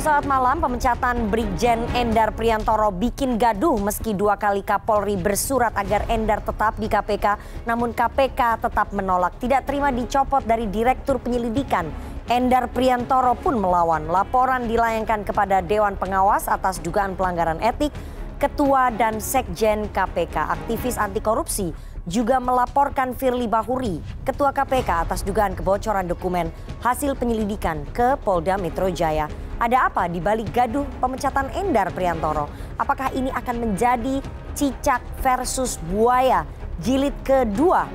selamat malam, pemecatan Brigjen Endar Priantoro bikin gaduh meski dua kali Kapolri bersurat agar Endar tetap di KPK, namun KPK tetap menolak. Tidak terima dicopot dari Direktur Penyelidikan. Endar Priantoro pun melawan. Laporan dilayangkan kepada Dewan Pengawas atas dugaan pelanggaran etik, Ketua dan Sekjen KPK, aktivis anti korupsi juga melaporkan Firly Bahuri, Ketua KPK atas dugaan kebocoran dokumen hasil penyelidikan ke Polda Metro Jaya. Ada apa di balik gaduh pemecatan Endar Priantoro? Apakah ini akan menjadi cicak versus buaya jilid kedua?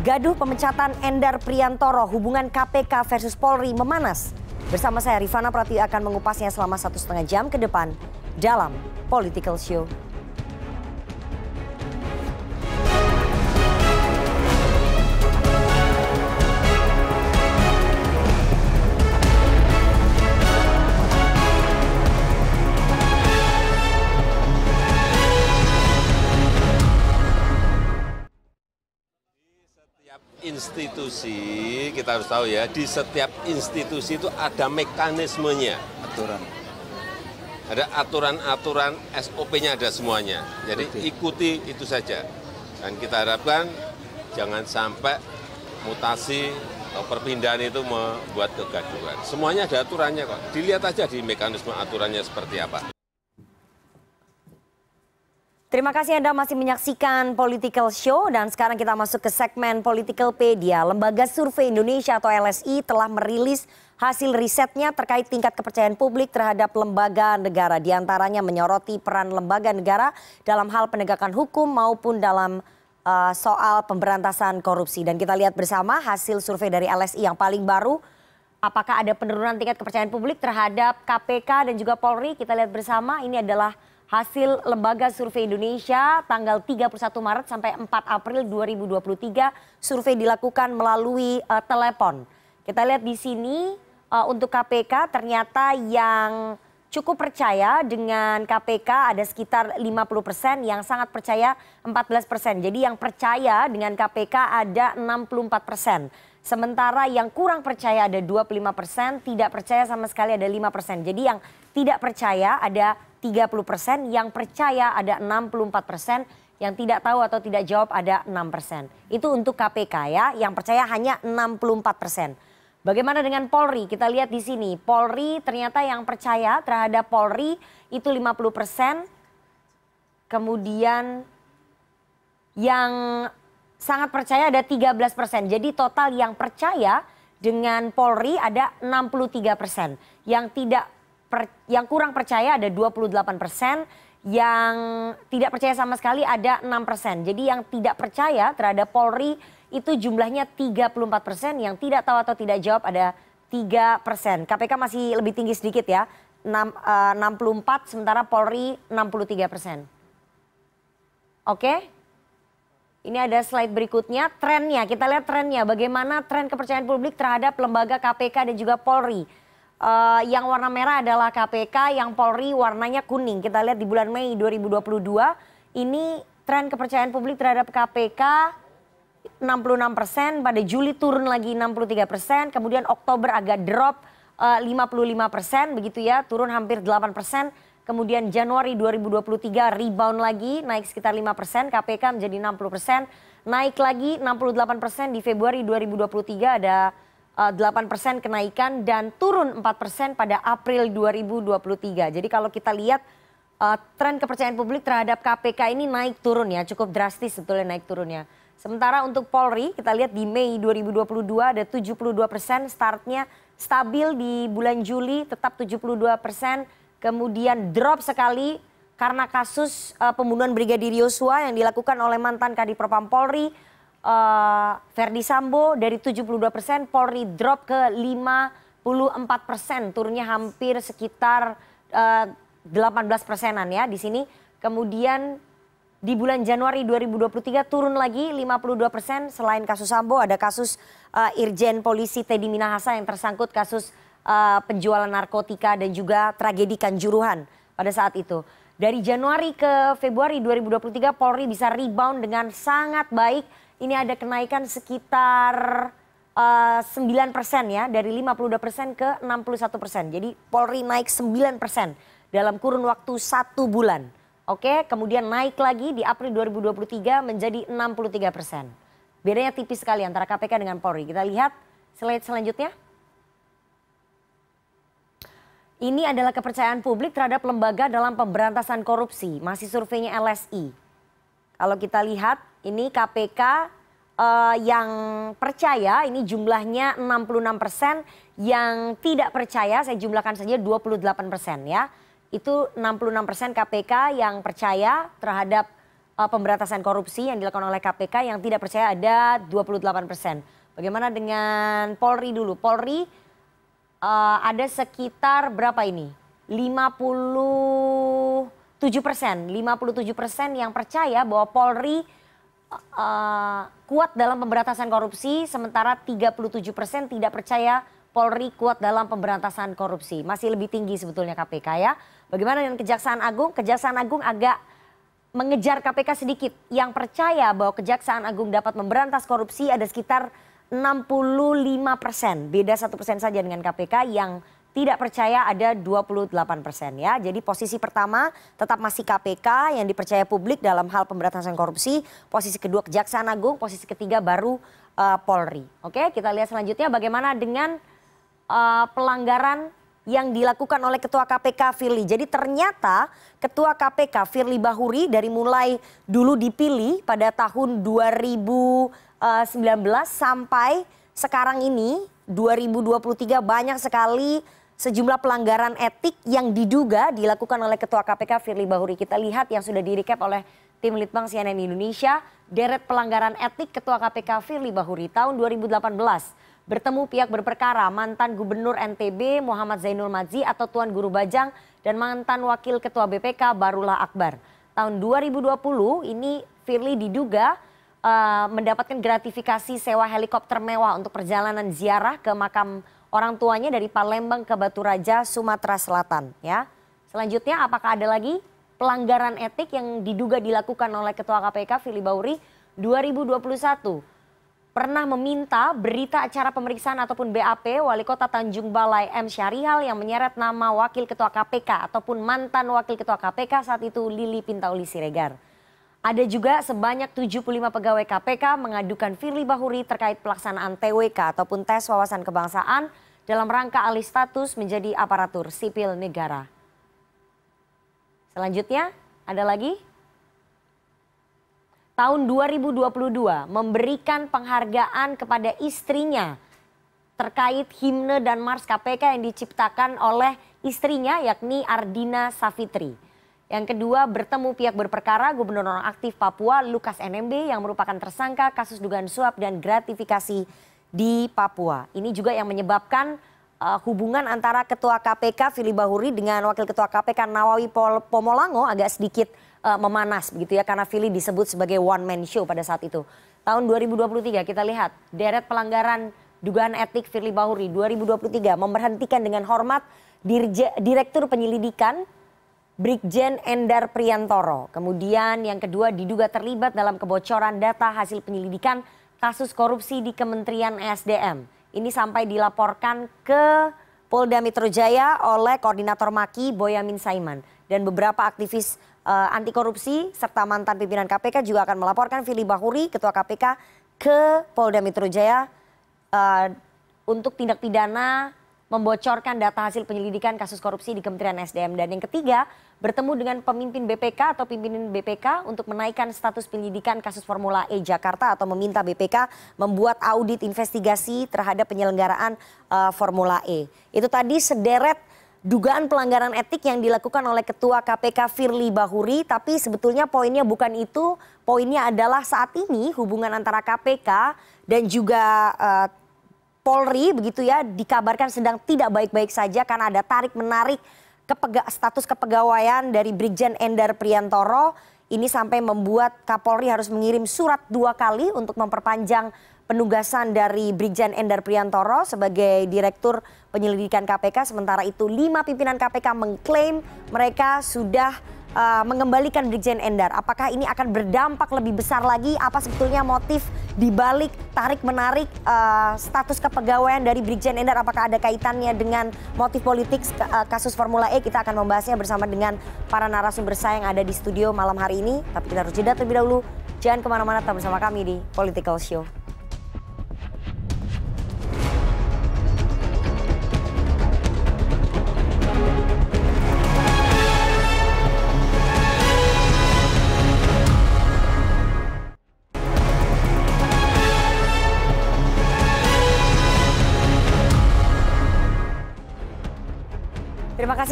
Gaduh pemecatan Endar Priantoro hubungan KPK versus Polri memanas. Bersama saya Rifana Pratiwi akan mengupasnya selama satu setengah jam ke depan dalam Political Show. Institusi, kita harus tahu ya, di setiap institusi itu ada mekanismenya. Aturan. Ada aturan-aturan, SOP-nya ada semuanya. Jadi Betul. ikuti itu saja. Dan kita harapkan jangan sampai mutasi atau perpindahan itu membuat kegaduhan. Semuanya ada aturannya kok. Dilihat aja di mekanisme aturannya seperti apa. Terima kasih Anda masih menyaksikan Political Show dan sekarang kita masuk ke segmen Politicalpedia. Lembaga Survei Indonesia atau LSI telah merilis hasil risetnya terkait tingkat kepercayaan publik terhadap lembaga negara. Di antaranya menyoroti peran lembaga negara dalam hal penegakan hukum maupun dalam uh, soal pemberantasan korupsi. Dan kita lihat bersama hasil survei dari LSI yang paling baru. Apakah ada penurunan tingkat kepercayaan publik terhadap KPK dan juga Polri? Kita lihat bersama ini adalah hasil Lembaga Survei Indonesia tanggal 31 Maret sampai 4 April 2023 survei dilakukan melalui uh, telepon. Kita lihat di sini uh, untuk KPK ternyata yang cukup percaya dengan KPK ada sekitar 50 persen, yang sangat percaya 14 persen. Jadi yang percaya dengan KPK ada 64 persen. Sementara yang kurang percaya ada 25 persen, tidak percaya sama sekali ada 5 persen. Jadi yang tidak percaya ada 30 persen, yang percaya ada 64 persen, yang tidak tahu atau tidak jawab ada 6 persen. Itu untuk KPK ya, yang percaya hanya 64 persen. Bagaimana dengan Polri? Kita lihat di sini, Polri ternyata yang percaya terhadap Polri itu 50 persen. Kemudian yang sangat percaya ada 13 persen. Jadi total yang percaya dengan Polri ada 63 persen. Yang tidak per, yang kurang percaya ada 28 persen, yang tidak percaya sama sekali ada 6 persen. Jadi yang tidak percaya terhadap Polri itu jumlahnya 34 persen, yang tidak tahu atau tidak jawab ada 3 persen. KPK masih lebih tinggi sedikit ya, 6, uh, 64 sementara Polri 63 persen. Oke, okay? ini ada slide berikutnya trennya. Kita lihat trennya, bagaimana tren kepercayaan publik terhadap lembaga KPK dan juga Polri. Eh, yang warna merah adalah KPK, yang Polri warnanya kuning. Kita lihat di bulan Mei 2022 ini tren kepercayaan publik terhadap KPK 66 persen, pada Juli turun lagi 63 persen, kemudian Oktober agak drop eh, uh, 55 persen, begitu ya, turun hampir 8 persen, kemudian Januari 2023 rebound lagi, naik sekitar 5 persen, KPK menjadi 60 persen, naik lagi 68 persen di Februari 2023 ada 8 eh, persen kenaikan dan turun 4 persen pada April 2023. Jadi kalau kita lihat uh, tren kepercayaan publik terhadap KPK ini naik turun ya, cukup drastis sebetulnya naik turunnya. Sementara untuk Polri kita lihat di Mei 2022 ada 72 persen, startnya stabil di bulan Juli tetap 72 persen, kemudian drop sekali karena kasus uh, pembunuhan Brigadir Yosua yang dilakukan oleh mantan Kadipropam Polri Eh, Verdi Sambo dari 72 persen, Polri drop ke 54 persen, turunnya hampir sekitar uh, eh, 18 persenan ya di sini. Kemudian di bulan Januari 2023 turun lagi 52 persen. Selain kasus Sambo ada kasus uh, Irjen Polisi Teddy Minahasa yang tersangkut kasus uh, penjualan narkotika dan juga tragedi Kanjuruhan pada saat itu. Dari Januari ke Februari 2023 Polri bisa rebound dengan sangat baik ini ada kenaikan sekitar eh, sembilan 9 persen ya dari 52 persen ke 61 persen. Jadi Polri naik 9 persen dalam kurun waktu satu bulan. Oke, kemudian naik lagi di April 2023 menjadi 63 persen. Bedanya tipis sekali antara KPK dengan Polri. Kita lihat slide selanjutnya. Ini adalah kepercayaan publik terhadap lembaga dalam pemberantasan korupsi, masih surveinya LSI. Kalau kita lihat ini KPK eh, yang percaya ini jumlahnya 66 persen, yang tidak percaya saya jumlahkan saja 28 persen ya. Itu 66 persen KPK yang percaya terhadap uh, pemberantasan korupsi yang dilakukan oleh KPK, yang tidak percaya ada 28 persen. Bagaimana dengan Polri dulu? Polri uh, ada sekitar berapa ini? 57 persen, 57 persen yang percaya bahwa Polri uh, kuat dalam pemberantasan korupsi, sementara 37 persen tidak percaya Polri kuat dalam pemberantasan korupsi. Masih lebih tinggi sebetulnya KPK ya. Bagaimana dengan Kejaksaan Agung? Kejaksaan Agung agak mengejar KPK sedikit. Yang percaya bahwa Kejaksaan Agung dapat memberantas korupsi ada sekitar 65 persen. Beda satu persen saja dengan KPK yang tidak percaya ada 28 persen ya. Jadi posisi pertama tetap masih KPK yang dipercaya publik dalam hal pemberantasan korupsi. Posisi kedua Kejaksaan Agung, posisi ketiga baru uh, Polri. Oke, kita lihat selanjutnya bagaimana dengan uh, pelanggaran yang dilakukan oleh Ketua KPK Firly. Jadi ternyata Ketua KPK Firly Bahuri dari mulai dulu dipilih pada tahun 2019 eh, sampai sekarang ini 2023 banyak sekali sejumlah pelanggaran etik yang diduga dilakukan oleh Ketua KPK Firly Bahuri. Kita lihat yang sudah di direkap oleh tim Litbang CNN Indonesia, deret pelanggaran etik Ketua KPK Firly Bahuri tahun 2018. Bertemu pihak berperkara mantan Gubernur NTB Muhammad Zainul Mazi atau Tuan Guru Bajang dan mantan Wakil Ketua BPK Barulah Akbar. Tahun 2020 ini Firly diduga uh, mendapatkan gratifikasi sewa helikopter mewah untuk perjalanan ziarah ke makam orang tuanya dari Palembang ke Batu Raja, Sumatera Selatan. Ya, selanjutnya apakah ada lagi pelanggaran etik yang diduga dilakukan oleh Ketua KPK Fili Bauri 2021? Pernah meminta berita acara pemeriksaan ataupun BAP Wali Kota Tanjung Balai M. Syarihal yang menyeret nama Wakil Ketua KPK ataupun mantan Wakil Ketua KPK saat itu Lili Pintauli Siregar. Ada juga sebanyak 75 pegawai KPK mengadukan Firly Bahuri terkait pelaksanaan TWK ataupun tes wawasan kebangsaan dalam rangka alih status menjadi aparatur sipil negara. Selanjutnya, ada lagi? Tahun 2022 memberikan penghargaan kepada istrinya terkait himne dan mars KPK yang diciptakan oleh istrinya yakni Ardina Safitri. Yang kedua bertemu pihak berperkara Gubernur Nonaktif Papua Lukas NMB yang merupakan tersangka kasus dugaan suap dan gratifikasi di Papua. Ini juga yang menyebabkan uh, hubungan antara Ketua KPK Fili Bahuri dengan Wakil Ketua KPK Nawawi Pol Pomolango agak sedikit uh, memanas begitu ya karena Fili disebut sebagai one man show pada saat itu. Tahun 2023 kita lihat deret pelanggaran dugaan etik Firly Bahuri 2023 memberhentikan dengan hormat Direktur Penyelidikan Brigjen Endar Priantoro. Kemudian yang kedua diduga terlibat dalam kebocoran data hasil penyelidikan kasus korupsi di Kementerian e SDM. Ini sampai dilaporkan ke Polda Metro Jaya oleh Koordinator Maki Boyamin Saiman. Dan beberapa aktivis uh, eh, anti korupsi serta mantan pimpinan KPK juga akan melaporkan Fili Bahuri, Ketua KPK, ke Polda Metro Jaya uh, untuk tindak pidana membocorkan data hasil penyelidikan kasus korupsi di Kementerian SDM. Dan yang ketiga, bertemu dengan pemimpin BPK atau pimpinan BPK untuk menaikkan status penyelidikan kasus Formula E Jakarta atau meminta BPK membuat audit investigasi terhadap penyelenggaraan uh, Formula E. Itu tadi sederet dugaan pelanggaran etik yang dilakukan oleh Ketua KPK Firly Bahuri, tapi sebetulnya poinnya bukan itu. Poinnya adalah saat ini hubungan antara KPK dan juga uh, Polri begitu ya dikabarkan sedang tidak baik-baik saja karena ada tarik menarik kepega, status kepegawaian dari Brigjen Endar Priantoro ini sampai membuat Kapolri harus mengirim surat dua kali untuk memperpanjang penugasan dari Brigjen Endar Priantoro sebagai Direktur Penyelidikan KPK. Sementara itu lima pimpinan KPK mengklaim mereka sudah uh, mengembalikan Brigjen Endar. Apakah ini akan berdampak lebih besar lagi? Apa sebetulnya motif? di balik tarik-menarik uh, eh, status kepegawaian dari Brigjen Endar apakah ada kaitannya dengan motif politik uh, kasus Formula E? Kita akan membahasnya bersama dengan para narasumber saya yang ada di studio malam hari ini. Tapi kita harus jeda terlebih dahulu. Jangan kemana-mana, tetap bersama kami di Political Show.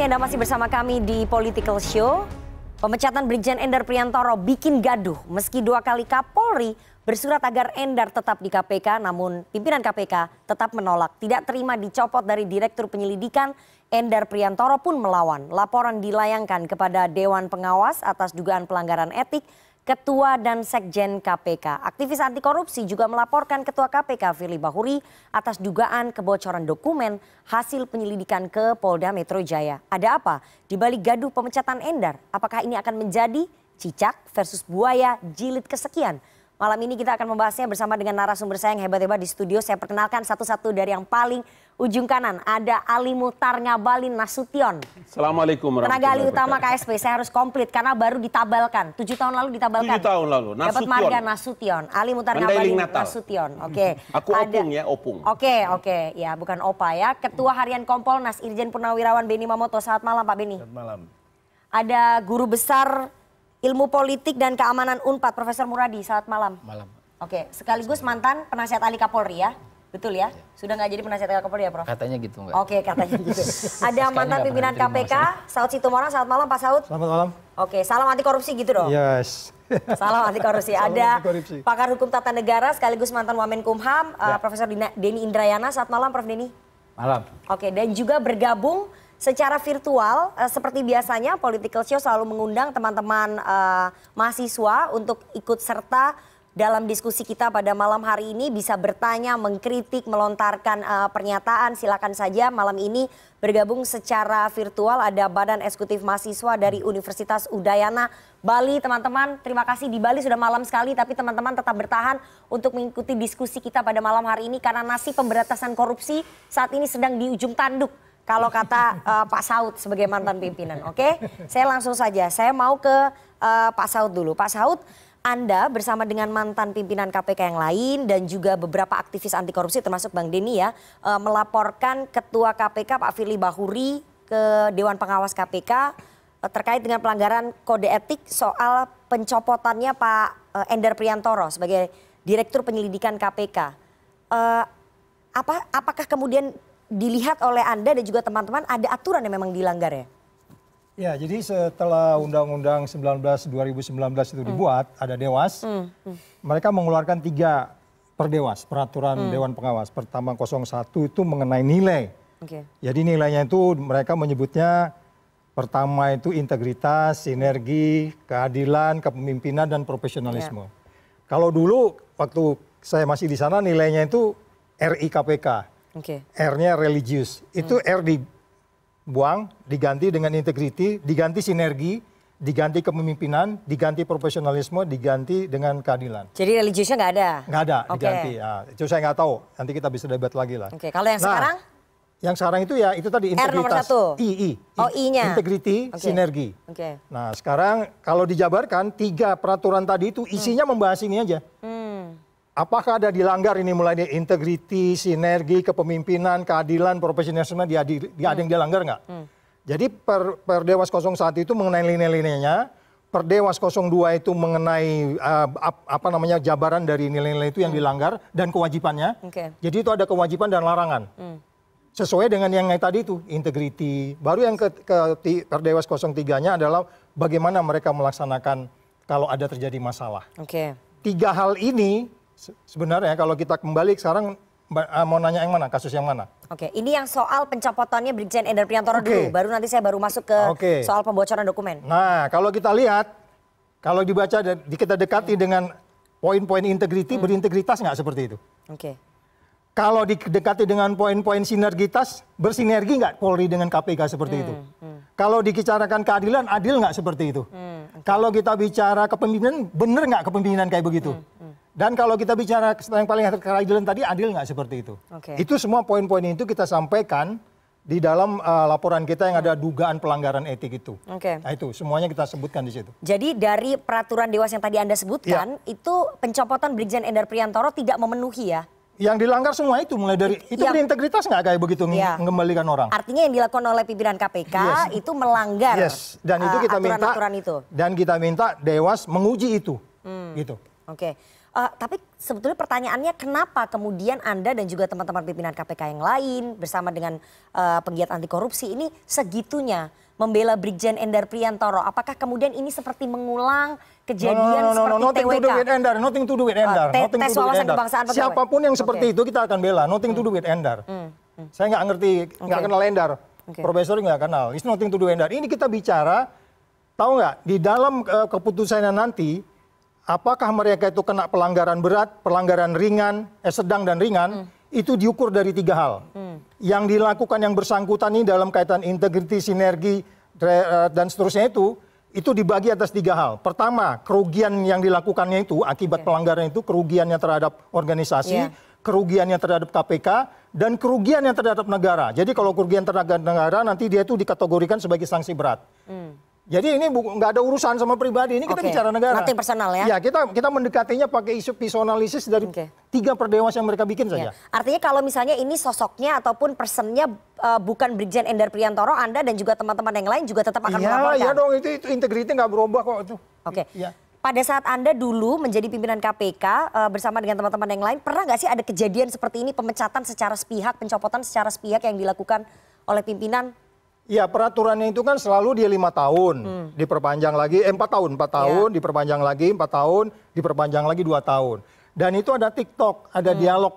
kasih Anda masih bersama kami di Political Show. Pemecatan Brigjen Endar Priantoro bikin gaduh meski dua kali Kapolri bersurat agar Endar tetap di KPK namun pimpinan KPK tetap menolak. Tidak terima dicopot dari Direktur Penyelidikan Endar Priantoro pun melawan. Laporan dilayangkan kepada Dewan Pengawas atas dugaan pelanggaran etik Ketua dan Sekjen KPK. Aktivis anti korupsi juga melaporkan Ketua KPK Firly Bahuri atas dugaan kebocoran dokumen hasil penyelidikan ke Polda Metro Jaya. Ada apa di balik gaduh pemecatan Endar? Apakah ini akan menjadi cicak versus buaya jilid kesekian? Malam ini kita akan membahasnya bersama dengan narasumber saya yang hebat-hebat di studio. Saya perkenalkan satu-satu dari yang paling ujung kanan ada Ali Mutar Ngabalin Nasution. Assalamualaikum Tenaga Ali utama KSP, saya harus komplit karena baru ditabalkan. Tujuh tahun lalu ditabalkan. Tujuh tahun lalu, Nasution. Dapat marga Nasution, Ali Mutar Ngabalin Nasution. Oke. Okay. Aku ada, opung ya, opung. Oke, okay, oke. Okay. Ya, bukan opa ya. Ketua Harian Kompolnas Irjen Purnawirawan Beni Mamoto. Saat malam Pak Beni. Selamat malam. Ada Guru Besar Ilmu Politik dan Keamanan UNPAD Profesor Muradi. Saat malam. Malam. Oke, sekaligus mantan penasihat Ali Kapolri ya. Betul ya? Iya. Sudah nggak jadi penasihat Kapolri ya, Prof? Katanya gitu, Mbak. Oke, katanya gitu. Ada mantan pimpinan KPK, Saud Situmorang. Selamat malam, Pak Saud. Selamat malam. Oke, salam anti korupsi gitu dong. Yes. Salam anti korupsi. Salam Ada anti korupsi. pakar hukum tata negara sekaligus mantan Wamenkumham, eh, ya. uh, Profesor Deni Indrayana. Selamat malam, Prof Deni. Malam. Oke, dan juga bergabung secara virtual uh, seperti biasanya Political Show selalu mengundang teman-teman uh, mahasiswa untuk ikut serta dalam diskusi kita pada malam hari ini bisa bertanya, mengkritik, melontarkan uh, pernyataan. Silakan saja malam ini bergabung secara virtual ada Badan Eksekutif Mahasiswa dari Universitas Udayana Bali. Teman-teman, terima kasih di Bali sudah malam sekali tapi teman-teman tetap bertahan untuk mengikuti diskusi kita pada malam hari ini karena nasib pemberantasan korupsi saat ini sedang di ujung tanduk kalau kata uh, Pak Saud sebagai mantan pimpinan. Oke, okay? saya langsung saja. Saya mau ke uh, Pak Saud dulu. Pak Saud, anda bersama dengan mantan pimpinan KPK yang lain dan juga beberapa aktivis anti korupsi termasuk Bang Deni ya eh, melaporkan Ketua KPK Pak Firly Bahuri ke Dewan Pengawas KPK eh, terkait dengan pelanggaran kode etik soal pencopotannya Pak eh, Ender Priantoro sebagai Direktur Penyelidikan KPK. Apa apakah kemudian dilihat oleh Anda dan juga teman-teman ada aturan yang memang dilanggar ya? Ya, jadi setelah Undang-Undang 19 2019 itu hmm. dibuat, hmm. ada Dewas. Hmm, hmm. Mereka mengeluarkan tiga perdewas, peraturan hmm. Dewan Pengawas. Pertama 01 itu mengenai nilai. Okay. Jadi nilainya itu mereka menyebutnya pertama itu integritas, sinergi, keadilan, kepemimpinan dan profesionalisme. Yeah. Kalau dulu waktu saya masih di sana nilainya itu RI KPK. Okay. R-nya religius. Itu hmm. R di buang, diganti dengan integriti, diganti sinergi, diganti kepemimpinan, diganti profesionalisme, diganti dengan keadilan. Jadi religiusnya nggak ada? Nggak ada, okay. diganti. Ya. Itu saya nggak tahu, nanti kita bisa debat lagi lah. Oke, okay. kalau yang nah, sekarang? Yang sekarang itu ya itu tadi integritas. R nomor satu? I, I. Oh I-nya? Integriti, okay. sinergi. Oke. Okay. Nah sekarang kalau dijabarkan, tiga peraturan tadi itu isinya hmm. membahas ini aja. Hmm apakah ada dilanggar ini mulai dari integriti, sinergi, kepemimpinan, keadilan, profesionalisme, dia, dia hmm. ada yang dilanggar nggak? Hmm. Jadi per, per Dewas 01 itu mengenai nilai-nilainya, per Dewas 02 itu mengenai uh, apa namanya jabaran dari nilai-nilai itu yang hmm. dilanggar dan kewajibannya. Okay. Jadi itu ada kewajiban dan larangan. Hmm. Sesuai dengan yang tadi itu, integriti. Baru yang ke, ke per Dewas 03-nya adalah bagaimana mereka melaksanakan kalau ada terjadi masalah. Okay. Tiga hal ini sebenarnya kalau kita kembali sekarang ah, mau nanya yang mana kasus yang mana? Oke, ini yang soal pencopotannya Brigjen Endar Priantoro okay. dulu, baru nanti saya baru masuk ke okay. soal pembocoran dokumen. Nah, kalau kita lihat, kalau dibaca dan kita dekati hmm. dengan poin-poin integriti, hmm. berintegritas nggak seperti itu? Oke. Kalau didekati dengan poin-poin sinergitas, bersinergi nggak Polri dengan KPK seperti hmm. itu? Hmm. Kalau dibicarakan keadilan, adil nggak seperti itu? Hmm. Okay. Kalau kita bicara kepemimpinan, bener nggak kepemimpinan kayak begitu? Hmm. Dan kalau kita bicara yang paling keadilan tadi, adil nggak seperti itu? Okay. Itu semua poin-poin itu kita sampaikan di dalam uh, laporan kita yang ada dugaan pelanggaran etik itu. Okay. Nah, itu semuanya kita sebutkan di situ. Jadi dari peraturan dewas yang tadi Anda sebutkan ya. itu pencopotan Brigjen Endar Priantoro tidak memenuhi ya? Yang dilanggar semua itu mulai dari itu yang, berintegritas nggak kayak begitu ya. mengembalikan orang. Artinya yang dilakukan oleh pimpinan KPK yes. itu melanggar. Yes. Dan itu eh, kita aturan -aturan minta aturan itu. Dan kita minta Dewas menguji itu. Hmm. Gitu. Oke. Okay. Uh, tapi sebetulnya pertanyaannya kenapa kemudian Anda dan juga teman-teman pimpinan KPK yang lain bersama dengan uh, penggiat anti korupsi ini segitunya membela Brigjen Endar Priantoro? Apakah kemudian ini seperti mengulang kejadian no, no, no, no, seperti no, no, TWK? to do with Endar, nothing to do with eh, Endar. Uh, nothing tes to do with Endar. Siapapun yang okay. seperti itu kita akan bela, nothing hmm. to do hmm. with Endar. Hmm. Hmm. Saya nggak ngerti, nggak okay. kenal Endar. Okay. Profesor nggak kenal. It's nothing to do with Endar. Ini kita bicara, tahu nggak, di dalam uh, keputusannya nanti, apakah mereka itu kena pelanggaran berat, pelanggaran ringan, eh, sedang dan ringan, hmm. itu diukur dari tiga hal. Hmm. Yang dilakukan yang bersangkutan ini dalam kaitan integriti, sinergi, eh, dan seterusnya itu, itu dibagi atas tiga hal. Pertama, kerugian yang dilakukannya itu akibat okay. pelanggaran itu kerugiannya terhadap organisasi, yeah. kerugiannya terhadap KPK, dan kerugian yang terhadap negara. Jadi kalau kerugian terhadap negara nanti dia itu dikategorikan sebagai sanksi berat. Hmm. Jadi ini nggak ada urusan sama pribadi. Ini kita okay. bicara negara. Nanti personal ya? Ya kita kita mendekatinya pakai isu personalisis dari okay. tiga perdewas yang mereka bikin saja. Ya. Artinya kalau misalnya ini sosoknya ataupun personnya uh, bukan Brigjen Endar Priantoro, Anda dan juga teman-teman yang lain juga tetap akan ya, melaporkan. Iya, dong itu, itu integritas nggak berubah kok itu. Oke. Okay. Ya. Pada saat Anda dulu menjadi pimpinan KPK uh, eh, bersama dengan teman-teman yang lain, pernah nggak sih ada kejadian seperti ini pemecatan secara sepihak, pencopotan secara sepihak yang dilakukan oleh pimpinan Ya peraturannya itu kan selalu dia lima tahun, hmm. diperpanjang lagi eh, empat tahun, empat iya. tahun, yeah. diperpanjang lagi empat tahun, diperpanjang lagi dua tahun. Dan itu ada TikTok, ada hmm. dialog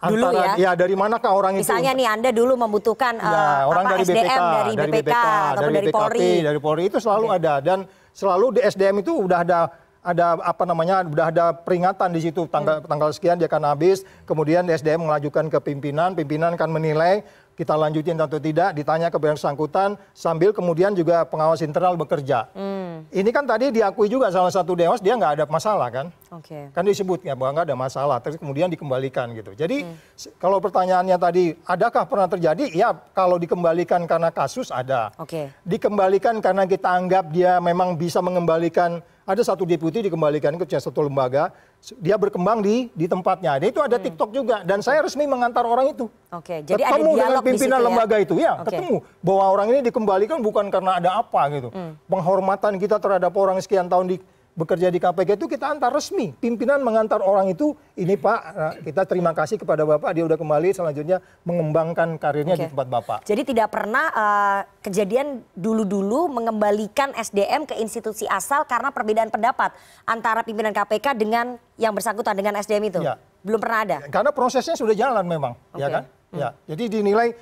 dulu antara ya, ya dari manakah orang Misalnya itu? Misalnya nih Anda dulu membutuhkan ya, uh, orang apa, dari SDM BPK, dari BPK, dari BPK dari, dari Polri, dari Polri itu selalu okay. ada dan selalu di SDM itu udah ada ada apa namanya udah ada peringatan di situ tanggal hmm. tanggal sekian dia akan habis kemudian SDM mengajukan ke pimpinan pimpinan akan menilai kita lanjutin atau tidak, ditanya ke kepada sangkutan sambil kemudian juga pengawas internal bekerja. Hmm. Ini kan tadi diakui juga salah satu dewas dia nggak ada masalah kan? Okay. Kan disebutnya ya bahwa nggak ada masalah, terus kemudian dikembalikan gitu. Jadi hmm. kalau pertanyaannya tadi, adakah pernah terjadi? Ya kalau dikembalikan karena kasus ada. Okay. Dikembalikan karena kita anggap dia memang bisa mengembalikan ada satu deputi dikembalikan ke satu lembaga, dia berkembang di di tempatnya. Dan itu ada hmm. TikTok juga dan saya resmi mengantar orang itu. Oke, okay, jadi ketemu ada dialog dengan pimpinan di situ, ya? lembaga ya? itu ya, okay. ketemu bahwa orang ini dikembalikan bukan karena ada apa gitu. Hmm. Penghormatan kita terhadap orang sekian tahun di bekerja di KPK itu kita antar resmi. Pimpinan mengantar orang itu, ini Pak, eh, kita terima kasih kepada Bapak, dia udah kembali selanjutnya mengembangkan karirnya okay. di tempat Bapak. Jadi tidak pernah uh, kejadian dulu-dulu mengembalikan SDM ke institusi asal karena perbedaan pendapat antara pimpinan KPK dengan yang bersangkutan dengan SDM itu? Ya. Belum pernah ada? Karena prosesnya sudah jalan memang, okay. ya kan? Hmm. Ya, jadi dinilai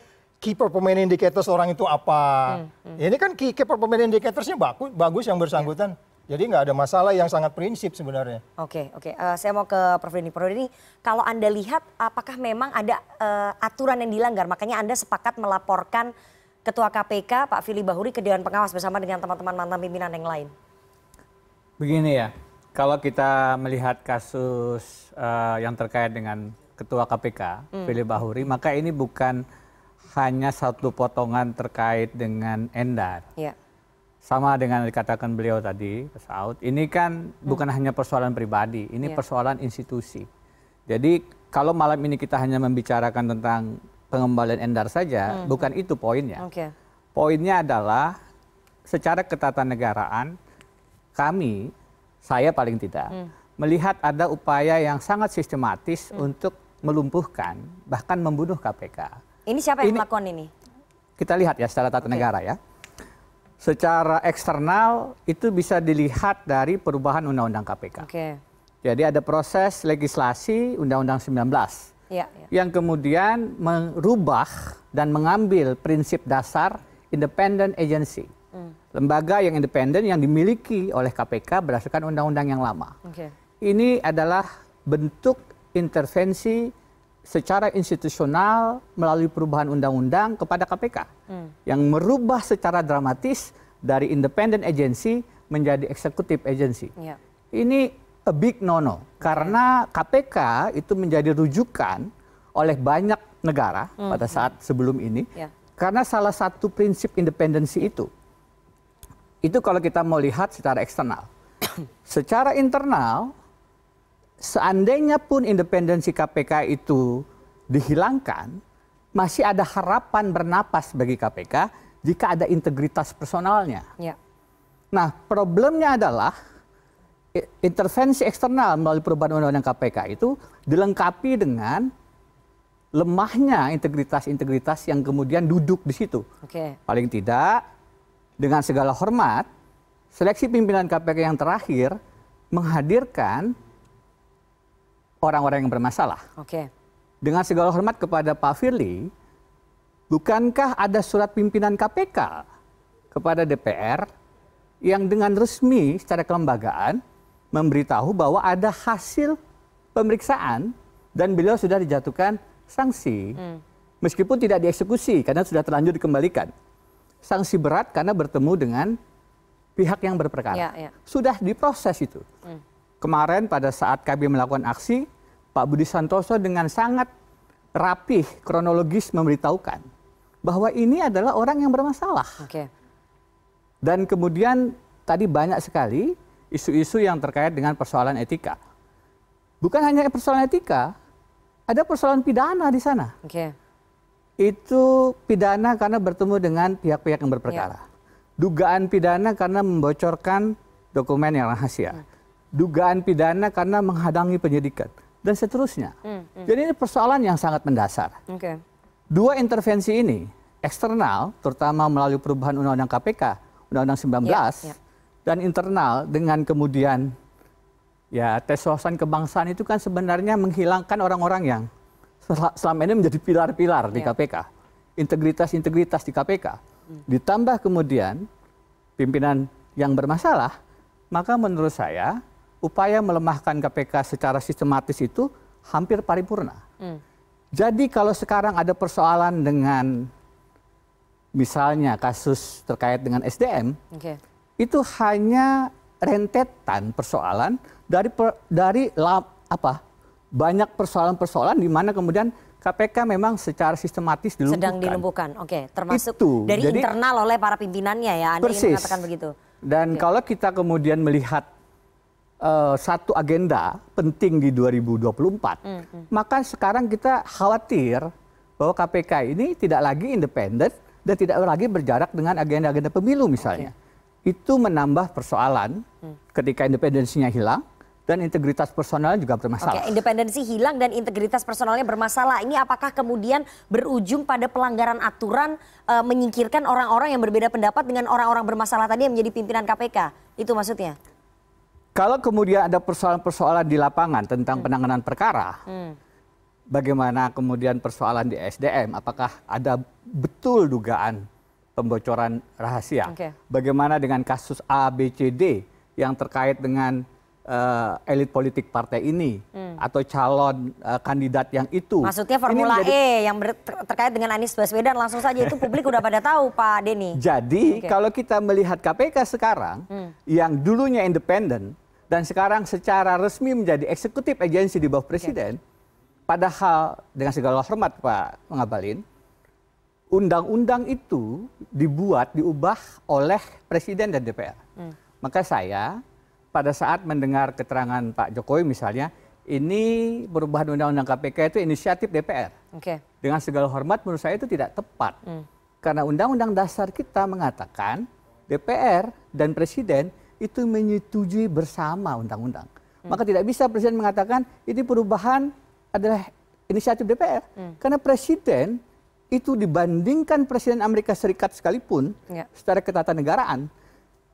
key performance indikator seorang itu apa. Hmm, hmm. Ya, ini kan key, key performance indicatorsnya bagus, bagus yang bersangkutan. Yeah. Jadi nggak ada masalah yang sangat prinsip sebenarnya. Oke, oke. Uh, saya mau ke Prof. Denny. Prof. Denny, kalau Anda lihat apakah memang ada uh, aturan yang dilanggar? Makanya Anda sepakat melaporkan Ketua KPK Pak Fili Bahuri ke Dewan Pengawas bersama dengan teman-teman mantan pimpinan yang lain. Begini ya, kalau kita melihat kasus uh, yang terkait dengan Ketua KPK hmm. Fili Bahuri, maka ini bukan hanya satu potongan terkait dengan Endar. Yeah sama dengan dikatakan beliau tadi, pesawat. Saud, ini kan bukan hmm. hanya persoalan pribadi, ini yeah. persoalan institusi. Jadi kalau malam ini kita hanya membicarakan tentang pengembalian endar saja, hmm. bukan itu poinnya. Okay. Poinnya adalah secara ketatanegaraan kami, saya paling tidak, hmm. melihat ada upaya yang sangat sistematis hmm. untuk melumpuhkan, bahkan membunuh KPK. Ini siapa yang ini, melakukan ini? Kita lihat ya secara tata okay. negara ya secara eksternal itu bisa dilihat dari perubahan undang-undang KPK. Okay. Jadi ada proses legislasi Undang-Undang 19 ya, ya. yang kemudian merubah dan mengambil prinsip dasar independent agency, hmm. lembaga yang independen yang dimiliki oleh KPK berdasarkan undang-undang yang lama. Okay. Ini adalah bentuk intervensi secara institusional melalui perubahan undang-undang kepada KPK hmm. yang merubah secara dramatis dari independent agency menjadi eksekutif agency. Ya. Ini a big no no karena KPK itu menjadi rujukan oleh banyak negara hmm. pada saat sebelum ini yeah. karena salah satu prinsip independensi itu itu kalau kita mau lihat secara eksternal secara internal seandainya pun independensi kpk itu dihilangkan, masih ada harapan bernapas bagi KPK jika ada integritas personalnya. Ya. Nah, problemnya adalah intervensi eksternal melalui perubahan undang-undang KPK itu dilengkapi dengan lemahnya integritas-integritas yang kemudian duduk di situ. Okay. Paling tidak dengan segala hormat, seleksi pimpinan KPK yang terakhir menghadirkan orang-orang yang bermasalah. Oke. Okay. Dengan segala hormat kepada Pak Firly, bukankah ada surat pimpinan KPK kepada DPR yang dengan resmi secara kelembagaan memberitahu bahwa ada hasil pemeriksaan dan beliau sudah dijatuhkan sanksi. Hmm. Meskipun tidak dieksekusi karena sudah terlanjur dikembalikan. Sanksi berat karena bertemu dengan pihak yang berperkara. Ya, ya. Sudah diproses itu. Hmm kemarin pada saat kami melakukan aksi, Pak Budi Santoso dengan sangat rapih kronologis memberitahukan bahwa ini adalah orang yang bermasalah. Okay. Dan kemudian tadi banyak sekali isu-isu yang terkait dengan persoalan etika. Bukan hanya persoalan etika, ada persoalan pidana di sana. Okay. Itu pidana karena bertemu dengan pihak-pihak yang berperkara. Yeah. Dugaan pidana karena membocorkan dokumen yang rahasia. Hmm dugaan pidana karena menghadangi penyidikan dan seterusnya. Hmm, hmm. Jadi ini persoalan yang sangat mendasar. Okay. Dua intervensi ini eksternal terutama melalui perubahan undang-undang KPK, undang-undang 19 yeah, yeah. dan internal dengan kemudian ya tes wawasan kebangsaan itu kan sebenarnya menghilangkan orang-orang yang selama ini menjadi pilar-pilar yeah. di KPK. Ya. Integritas-integritas di KPK. Hmm. Ditambah kemudian pimpinan yang bermasalah, maka menurut saya upaya melemahkan KPK secara sistematis itu hampir paripurna. Hmm. Jadi kalau sekarang ada persoalan dengan misalnya kasus terkait dengan SDM, okay. itu hanya rentetan persoalan dari per, dari lab, apa banyak persoalan-persoalan di mana kemudian KPK memang secara sistematis dilumpuhkan. Sedang dilumpuhkan, oke. Okay. Termasuk itu. dari Jadi, internal oleh para pimpinannya ya, Anda ingin mengatakan begitu. Dan okay. kalau kita kemudian melihat Eh, satu agenda penting di 2024, hmm, hmm. maka sekarang kita khawatir bahwa KPK ini tidak lagi independen dan tidak lagi berjarak dengan agenda-agenda pemilu misalnya. Okay. Itu menambah persoalan hmm. ketika independensinya hilang dan integritas personalnya juga bermasalah. Oke, independensi hilang dan integritas personalnya bermasalah. Ini apakah kemudian berujung pada pelanggaran aturan e, menyingkirkan orang-orang yang berbeda pendapat dengan orang-orang bermasalah tadi yang menjadi pimpinan KPK? Itu maksudnya? kalau kemudian ada persoalan-persoalan di lapangan tentang hmm. penanganan perkara, hmm. bagaimana kemudian persoalan di SDM, apakah ada betul dugaan pembocoran rahasia? Okay. Bagaimana dengan kasus A, B, C, D yang terkait dengan uh, elit politik partai ini hmm. atau calon uh, kandidat yang itu? Maksudnya Formula menjadi... E yang ber terkait dengan Anies Baswedan langsung saja itu publik udah pada tahu Pak Denny. Jadi okay. kalau kita melihat KPK sekarang hmm. yang dulunya independen dan sekarang secara resmi menjadi eksekutif agensi di bawah iya. presiden, okay. padahal dengan segala hormat Pak Mengabalin, undang-undang itu dibuat, diubah oleh presiden dan DPR. Hmm. Maka saya pada saat mendengar keterangan Pak Jokowi misalnya, ini perubahan undang-undang KPK itu inisiatif DPR. Okay. Dengan segala hormat menurut saya itu tidak tepat. Hmm. Karena undang-undang dasar kita mengatakan DPR dan presiden itu menyetujui bersama undang-undang. Maka tidak bisa presiden mengatakan ini perubahan adalah inisiatif DPR. Hmm. Karena presiden itu dibandingkan presiden Amerika Serikat sekalipun ya. secara ketatanegaraan,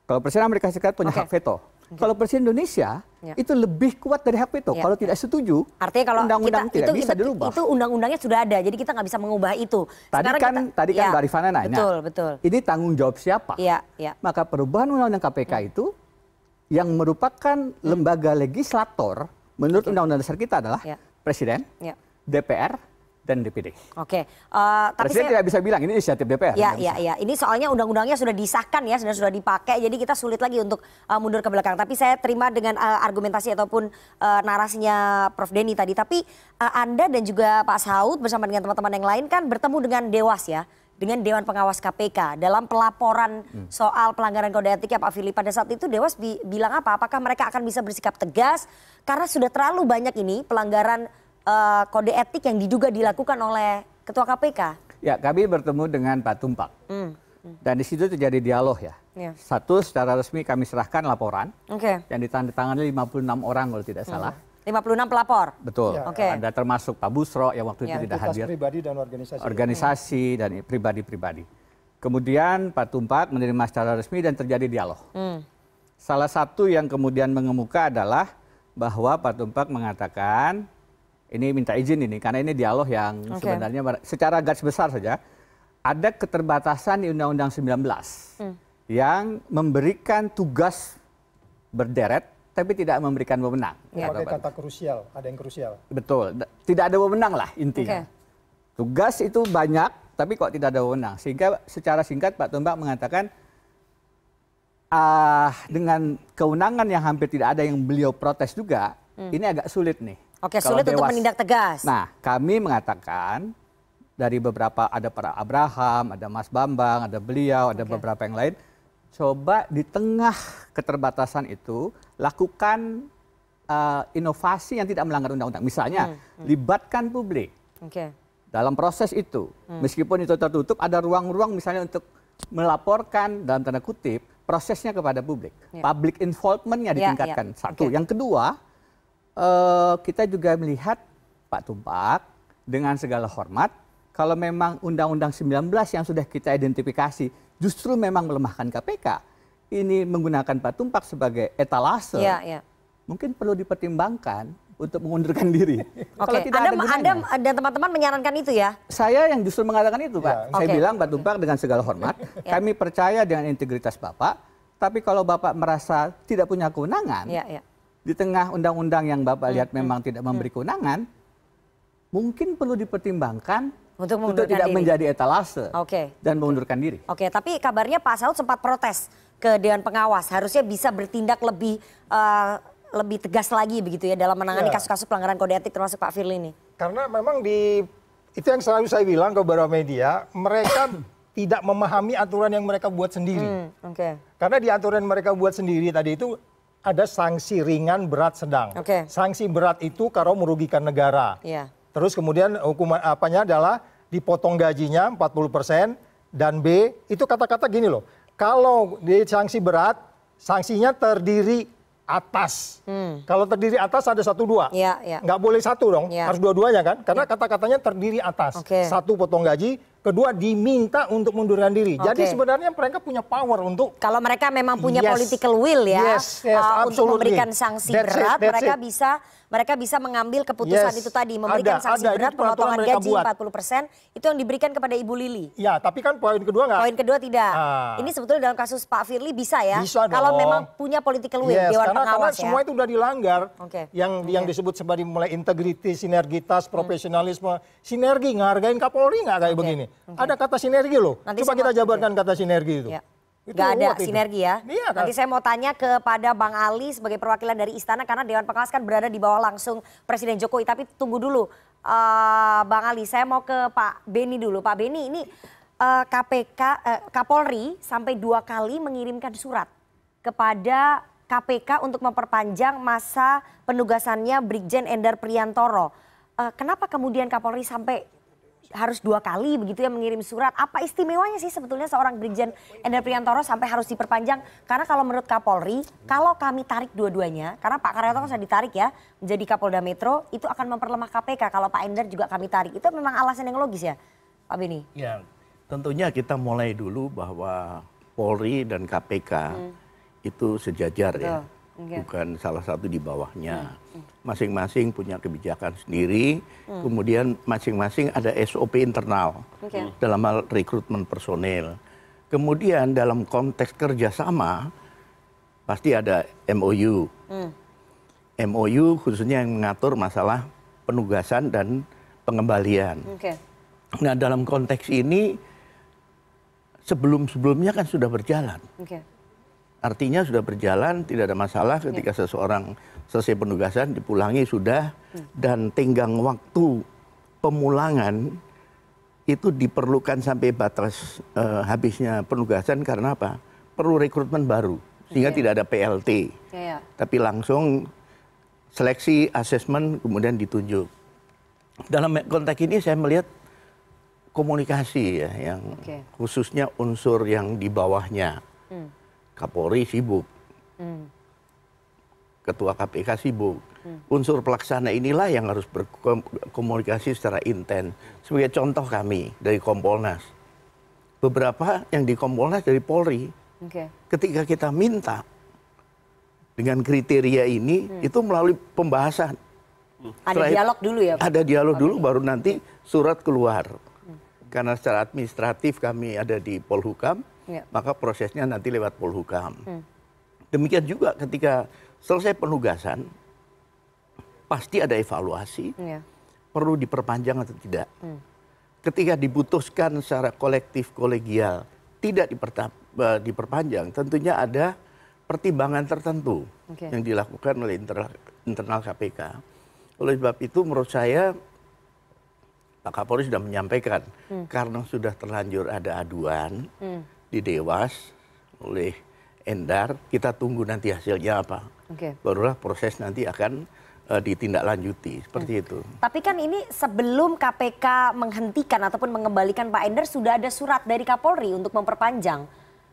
kalau presiden Amerika Serikat punya okay. hak veto. Gitu. Kalau presiden Indonesia ya. itu lebih kuat dari hak veto. Ya. Kalau tidak setuju, artinya kalau undang-undang tidak itu, bisa itu, dirubah. Itu undang-undangnya sudah ada, jadi kita nggak bisa mengubah itu. Tadi Sekarang kan kita, tadi kan ya. Mbak Rifana nanya. Betul, betul. Ini tanggung jawab siapa? Ya, ya. Maka perubahan undang-undang KPK hmm. Ya. itu yang merupakan ya. lembaga legislator menurut undang-undang dasar kita adalah ya. presiden, ya. DPR, dan DPD. Oke, uh, tapi saya, tidak bisa bilang ini inisiatif DPR. Iya, iya, iya. Ini soalnya undang-undangnya sudah disahkan ya, sudah sudah dipakai, jadi kita sulit lagi untuk uh, mundur ke belakang. Tapi saya terima dengan uh, argumentasi ataupun uh, narasinya Prof Denny tadi. Tapi uh, Anda dan juga Pak Saud bersama dengan teman-teman yang lain kan bertemu dengan Dewas ya, dengan Dewan Pengawas KPK dalam pelaporan hmm. soal pelanggaran kode etik ya Pak Fili. Pada saat itu Dewas bi bilang apa? Apakah mereka akan bisa bersikap tegas karena sudah terlalu banyak ini pelanggaran Eh, kode etik yang diduga dilakukan oleh ketua KPK? Ya, kami bertemu dengan Pak Tumpak. Hmm. hmm. Dan di situ terjadi dialog ya. Yeah. Satu secara resmi kami serahkan laporan okay. yang ditandatangani 56 orang kalau tidak salah. Hmm. 56 pelapor. Betul. Ya, Okay. Ada termasuk Pak Busro yang waktu ya. itu tidak hadir. pribadi dan organisasi. Organisasi ya. dan pribadi-pribadi. Kemudian Pak Tumpak menerima secara resmi dan terjadi dialog. Hmm. Salah satu yang kemudian mengemuka adalah bahwa Pak Tumpak mengatakan ini minta izin ini karena ini dialog yang okay. sebenarnya secara garis besar saja ada keterbatasan di Undang-Undang 19 hmm. yang memberikan tugas berderet tapi tidak memberikan wewenang. Ya. ada kata krusial, ada yang krusial. Betul, tidak ada wewenang lah intinya. Okay. Tugas itu banyak, tapi kok tidak ada wewenang. Sehingga secara singkat Pak Tombak mengatakan uh, dengan kewenangan yang hampir tidak ada yang beliau protes juga, hmm. ini agak sulit nih Oke, kalau sulit dewas. untuk menindak tegas. Nah, kami mengatakan dari beberapa ada para Abraham, ada Mas Bambang, ada beliau, ada okay. beberapa yang lain, coba di tengah keterbatasan itu lakukan uh, inovasi yang tidak melanggar undang-undang. Misalnya, hmm, hmm. libatkan publik. Okay. Dalam proses itu, hmm. meskipun itu tertutup, ada ruang-ruang misalnya untuk melaporkan dalam tanda kutip prosesnya kepada publik. Yeah. Public involvement-nya ya, ya. ditingkatkan. Yeah, yeah. Satu, okay. yang kedua, uh, kita juga melihat Pak Tumpak dengan segala hormat kalau memang Undang-Undang 19 yang sudah kita identifikasi justru memang melemahkan KPK. Ini menggunakan Pak Tumpak sebagai etalase. Ya, ya. Mungkin perlu dipertimbangkan untuk mengundurkan diri. Oke. Kalau tidak Anda, ada Anda dan teman-teman menyarankan itu ya? Saya yang justru mengatakan itu Pak. Ya. Saya okay. bilang Pak Tumpak dengan segala hormat, ya. kami percaya dengan integritas Bapak. Tapi kalau Bapak merasa tidak punya kewenangan, ya, ya di tengah undang-undang yang Bapak lihat hmm. memang tidak memberi kewenangan, mungkin perlu dipertimbangkan untuk, untuk tidak diri. menjadi etalase okay. dan mengundurkan diri. Oke, okay, tapi kabarnya Pak Saud sempat protes ke Dewan Pengawas, harusnya bisa bertindak lebih uh, lebih tegas lagi begitu ya dalam menangani iya. kasus-kasus yeah. pelanggaran kode etik termasuk Pak Firly ini. Karena memang di itu yang selalu saya bilang ke beberapa media, mereka tidak memahami aturan yang mereka buat sendiri. Hmm, okay. Karena di aturan mereka buat sendiri tadi itu ada sanksi ringan, berat, sedang. Okay. Sanksi berat itu kalau merugikan negara. Yeah. Terus kemudian hukuman apanya adalah dipotong gajinya 40% dan B itu kata-kata gini loh. Kalau di sanksi berat, sanksinya terdiri atas. Hmm. Kalau terdiri atas ada satu dua, ya, ya. nggak boleh satu dong, ya. harus dua-duanya kan? Karena ya. kata-katanya terdiri atas. Okay. Satu potong gaji, kedua diminta untuk mundurkan diri. Okay. Jadi sebenarnya mereka punya power untuk kalau mereka memang punya yes. political will ya yes, yes, uh, untuk memberikan sanksi that's berat, it, mereka it. bisa mereka bisa mengambil keputusan yes, itu tadi memberikan ada, sanksi ada. berat pemotongan gaji buat. 40% itu yang diberikan kepada Ibu Lili. Ya, tapi kan poin kedua nggak? Poin kedua tidak. Ah. Ini sebetulnya dalam kasus Pak Firly bisa ya. Bisa dong. Kalau memang punya political will yes, dewan pengawas karena ya. semua itu sudah dilanggar. Okay. Yang okay. yang disebut sebagai mulai integritas, sinergitas, hmm. profesionalisme, hmm. sinergi ngargain Kapolri nggak kayak okay. begini. Okay. Ada kata sinergi loh. Nanti Coba kita jabarkan kata sinergi itu. Ya. Itu Gak ada itu. sinergi ya. Iya, kan? Nanti saya mau tanya kepada Bang Ali sebagai perwakilan dari istana karena Dewan Pengawas kan berada di bawah langsung Presiden Jokowi. Tapi tunggu dulu, uh, Bang Ali. Saya mau ke Pak Beni dulu. Pak Beni ini uh, eh, KPK, uh, eh, Kapolri sampai dua kali mengirimkan surat kepada KPK untuk memperpanjang masa penugasannya Brigjen Endar Priantoro. Uh, kenapa kemudian Kapolri sampai harus dua kali begitu ya mengirim surat. Apa istimewanya sih sebetulnya seorang Brigjen Endar Priantoro sampai harus diperpanjang? Karena kalau menurut Kapolri, kalau kami tarik dua-duanya, karena Pak Karyoto kan sudah ditarik ya menjadi Kapolda Metro, itu akan memperlemah KPK kalau Pak Endar juga kami tarik. Itu memang alasan yang logis ya, Pak Beni? Ya, tentunya kita mulai dulu bahwa Polri dan KPK hmm. itu sejajar ya. Iya. bukan salah satu di bawahnya. Hmm, hmm. Masing-masing punya kebijakan sendiri, hmm. kemudian masing-masing ada SOP internal okay. dalam hal rekrutmen personel. Kemudian dalam konteks kerjasama pasti ada MOU. MOU khususnya yang mengatur masalah penugasan dan pengembalian. Okay. Nah dalam konteks ini sebelum-sebelumnya kan sudah berjalan. Okay artinya sudah berjalan tidak ada masalah ya. ketika seseorang selesai penugasan dipulangi sudah ya. dan tenggang waktu pemulangan itu diperlukan sampai batas uh, habisnya penugasan karena apa perlu rekrutmen baru sehingga ya. tidak ada PLT yeah. tapi langsung seleksi asesmen kemudian ditunjuk dalam konteks ini saya melihat komunikasi ya yang okay. khususnya unsur yang di bawahnya hmm Kapolri sibuk, hmm. Ketua KPK sibuk. Hmm. Unsur pelaksana inilah yang harus berkomunikasi secara intens. Sebagai contoh kami dari Kompolnas, beberapa yang di Kompolnas dari Polri, okay. ketika kita minta dengan kriteria ini, hmm. itu melalui pembahasan. Ada dialog dulu ya? Pak? Ada dialog dulu, baru nanti surat keluar. Hmm. Karena secara administratif kami ada di Polhukam, ya. maka prosesnya nanti lewat Polhukam. Hmm. Demikian juga ketika selesai penugasan, pasti ada evaluasi, ya. perlu diperpanjang atau tidak. Hmm. Ketika dibutuhkan secara kolektif kolegial tidak e, diperpanjang, tentunya ada pertimbangan tertentu okay. yang dilakukan oleh internal, internal KPK. Oleh sebab itu menurut saya Pak Kapolri sudah menyampaikan hmm. karena sudah terlanjur ada aduan, hmm di Dewas oleh Endar. Kita tunggu nanti hasilnya apa. Okay. Barulah proses nanti akan uh, ditindaklanjuti seperti hmm. itu. Tapi kan ini sebelum KPK menghentikan ataupun mengembalikan Pak Endar sudah ada surat dari Kapolri untuk memperpanjang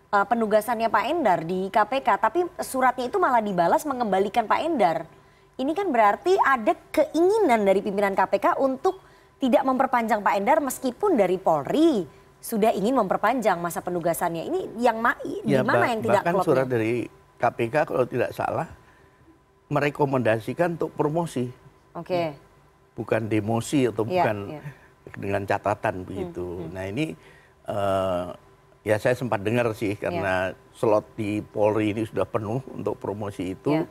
uh, penugasannya Pak Endar di KPK, tapi suratnya itu malah dibalas mengembalikan Pak Endar. Ini kan berarti ada keinginan dari pimpinan KPK untuk tidak memperpanjang Pak Endar meskipun dari Polri sudah ingin memperpanjang masa penugasannya. Ini yang ma ya, di mana yang tidak bahkan surat dari KPK kalau tidak salah merekomendasikan untuk promosi. Oke. Okay. Ya. Bukan demosi atau ya, bukan ya. dengan catatan hmm, begitu. Hmm, hmm. Nah, ini uh, ya saya sempat dengar sih ya. karena ya. slot di Polri ini sudah penuh untuk promosi itu. Ya.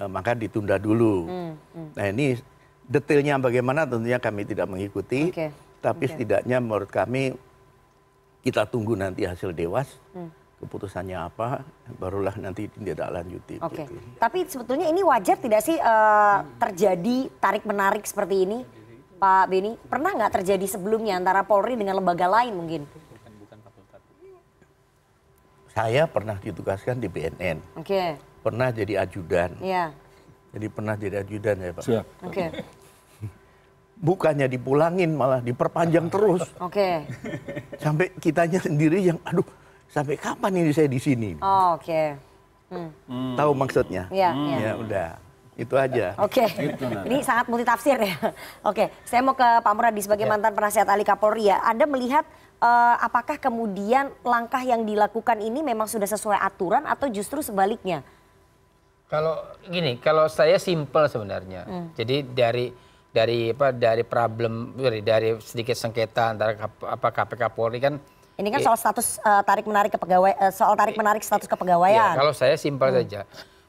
Uh, maka ditunda dulu. Hmm, hmm. Nah, ini detailnya bagaimana tentunya kami tidak mengikuti. Okay. Tapi okay. setidaknya menurut kami kita tunggu nanti hasil dewas hmm. keputusannya apa barulah nanti tidak ditindaklanjuti. Oke. Okay. Gitu. Tapi sebetulnya ini wajar tidak sih uh, terjadi tarik menarik seperti ini, Pak Beni? Pernah nggak terjadi sebelumnya antara Polri dengan lembaga lain mungkin? Saya pernah ditugaskan di BNN. Oke. Okay. Pernah jadi ajudan. Iya. Yeah. Jadi pernah jadi ajudan ya Pak. Oke. Okay bukannya dipulangin malah diperpanjang terus. Oke. Okay. Sampai kitanya sendiri yang aduh sampai kapan ini saya di sini? Oh, Oke. Okay. Hmm. hmm. Tahu maksudnya? Iya. Hmm. Iya. Ya udah. Itu aja. Oke. Okay. Gitu, ini sangat multitafsir ya. Oke, okay. saya mau ke Pak Muradi sebagai ya. mantan penasihat Ali Kapolri ya. Anda melihat uh, apakah kemudian langkah yang dilakukan ini memang sudah sesuai aturan atau justru sebaliknya? Kalau gini, kalau saya simpel sebenarnya. Hmm. Jadi dari dari apa dari problem dari, sedikit sengketa antara apa KPK Polri kan ini kan soal status uh, tarik menarik kepegawai uh, eh, soal tarik menarik status kepegawaian. Ya, kalau saya simpel hmm. saja.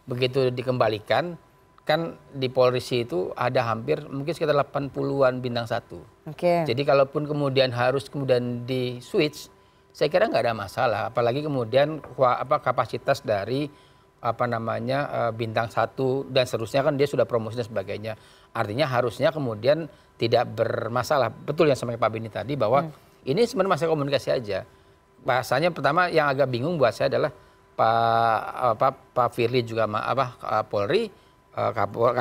Begitu dikembalikan kan di Polri itu ada hampir mungkin sekitar 80-an bintang satu. Okay. Jadi kalaupun kemudian harus kemudian di switch, saya kira nggak ada masalah. Apalagi kemudian apa kapasitas dari apa namanya eh, bintang satu dan seterusnya kan dia sudah promosi dan sebagainya. Artinya harusnya kemudian tidak bermasalah. Betul yang sampaikan Pak Bini tadi bahwa hmm. ini sebenarnya masih komunikasi aja. Bahasanya pertama yang agak bingung buat saya adalah Pak apa Pak Firly juga apa Polri eh,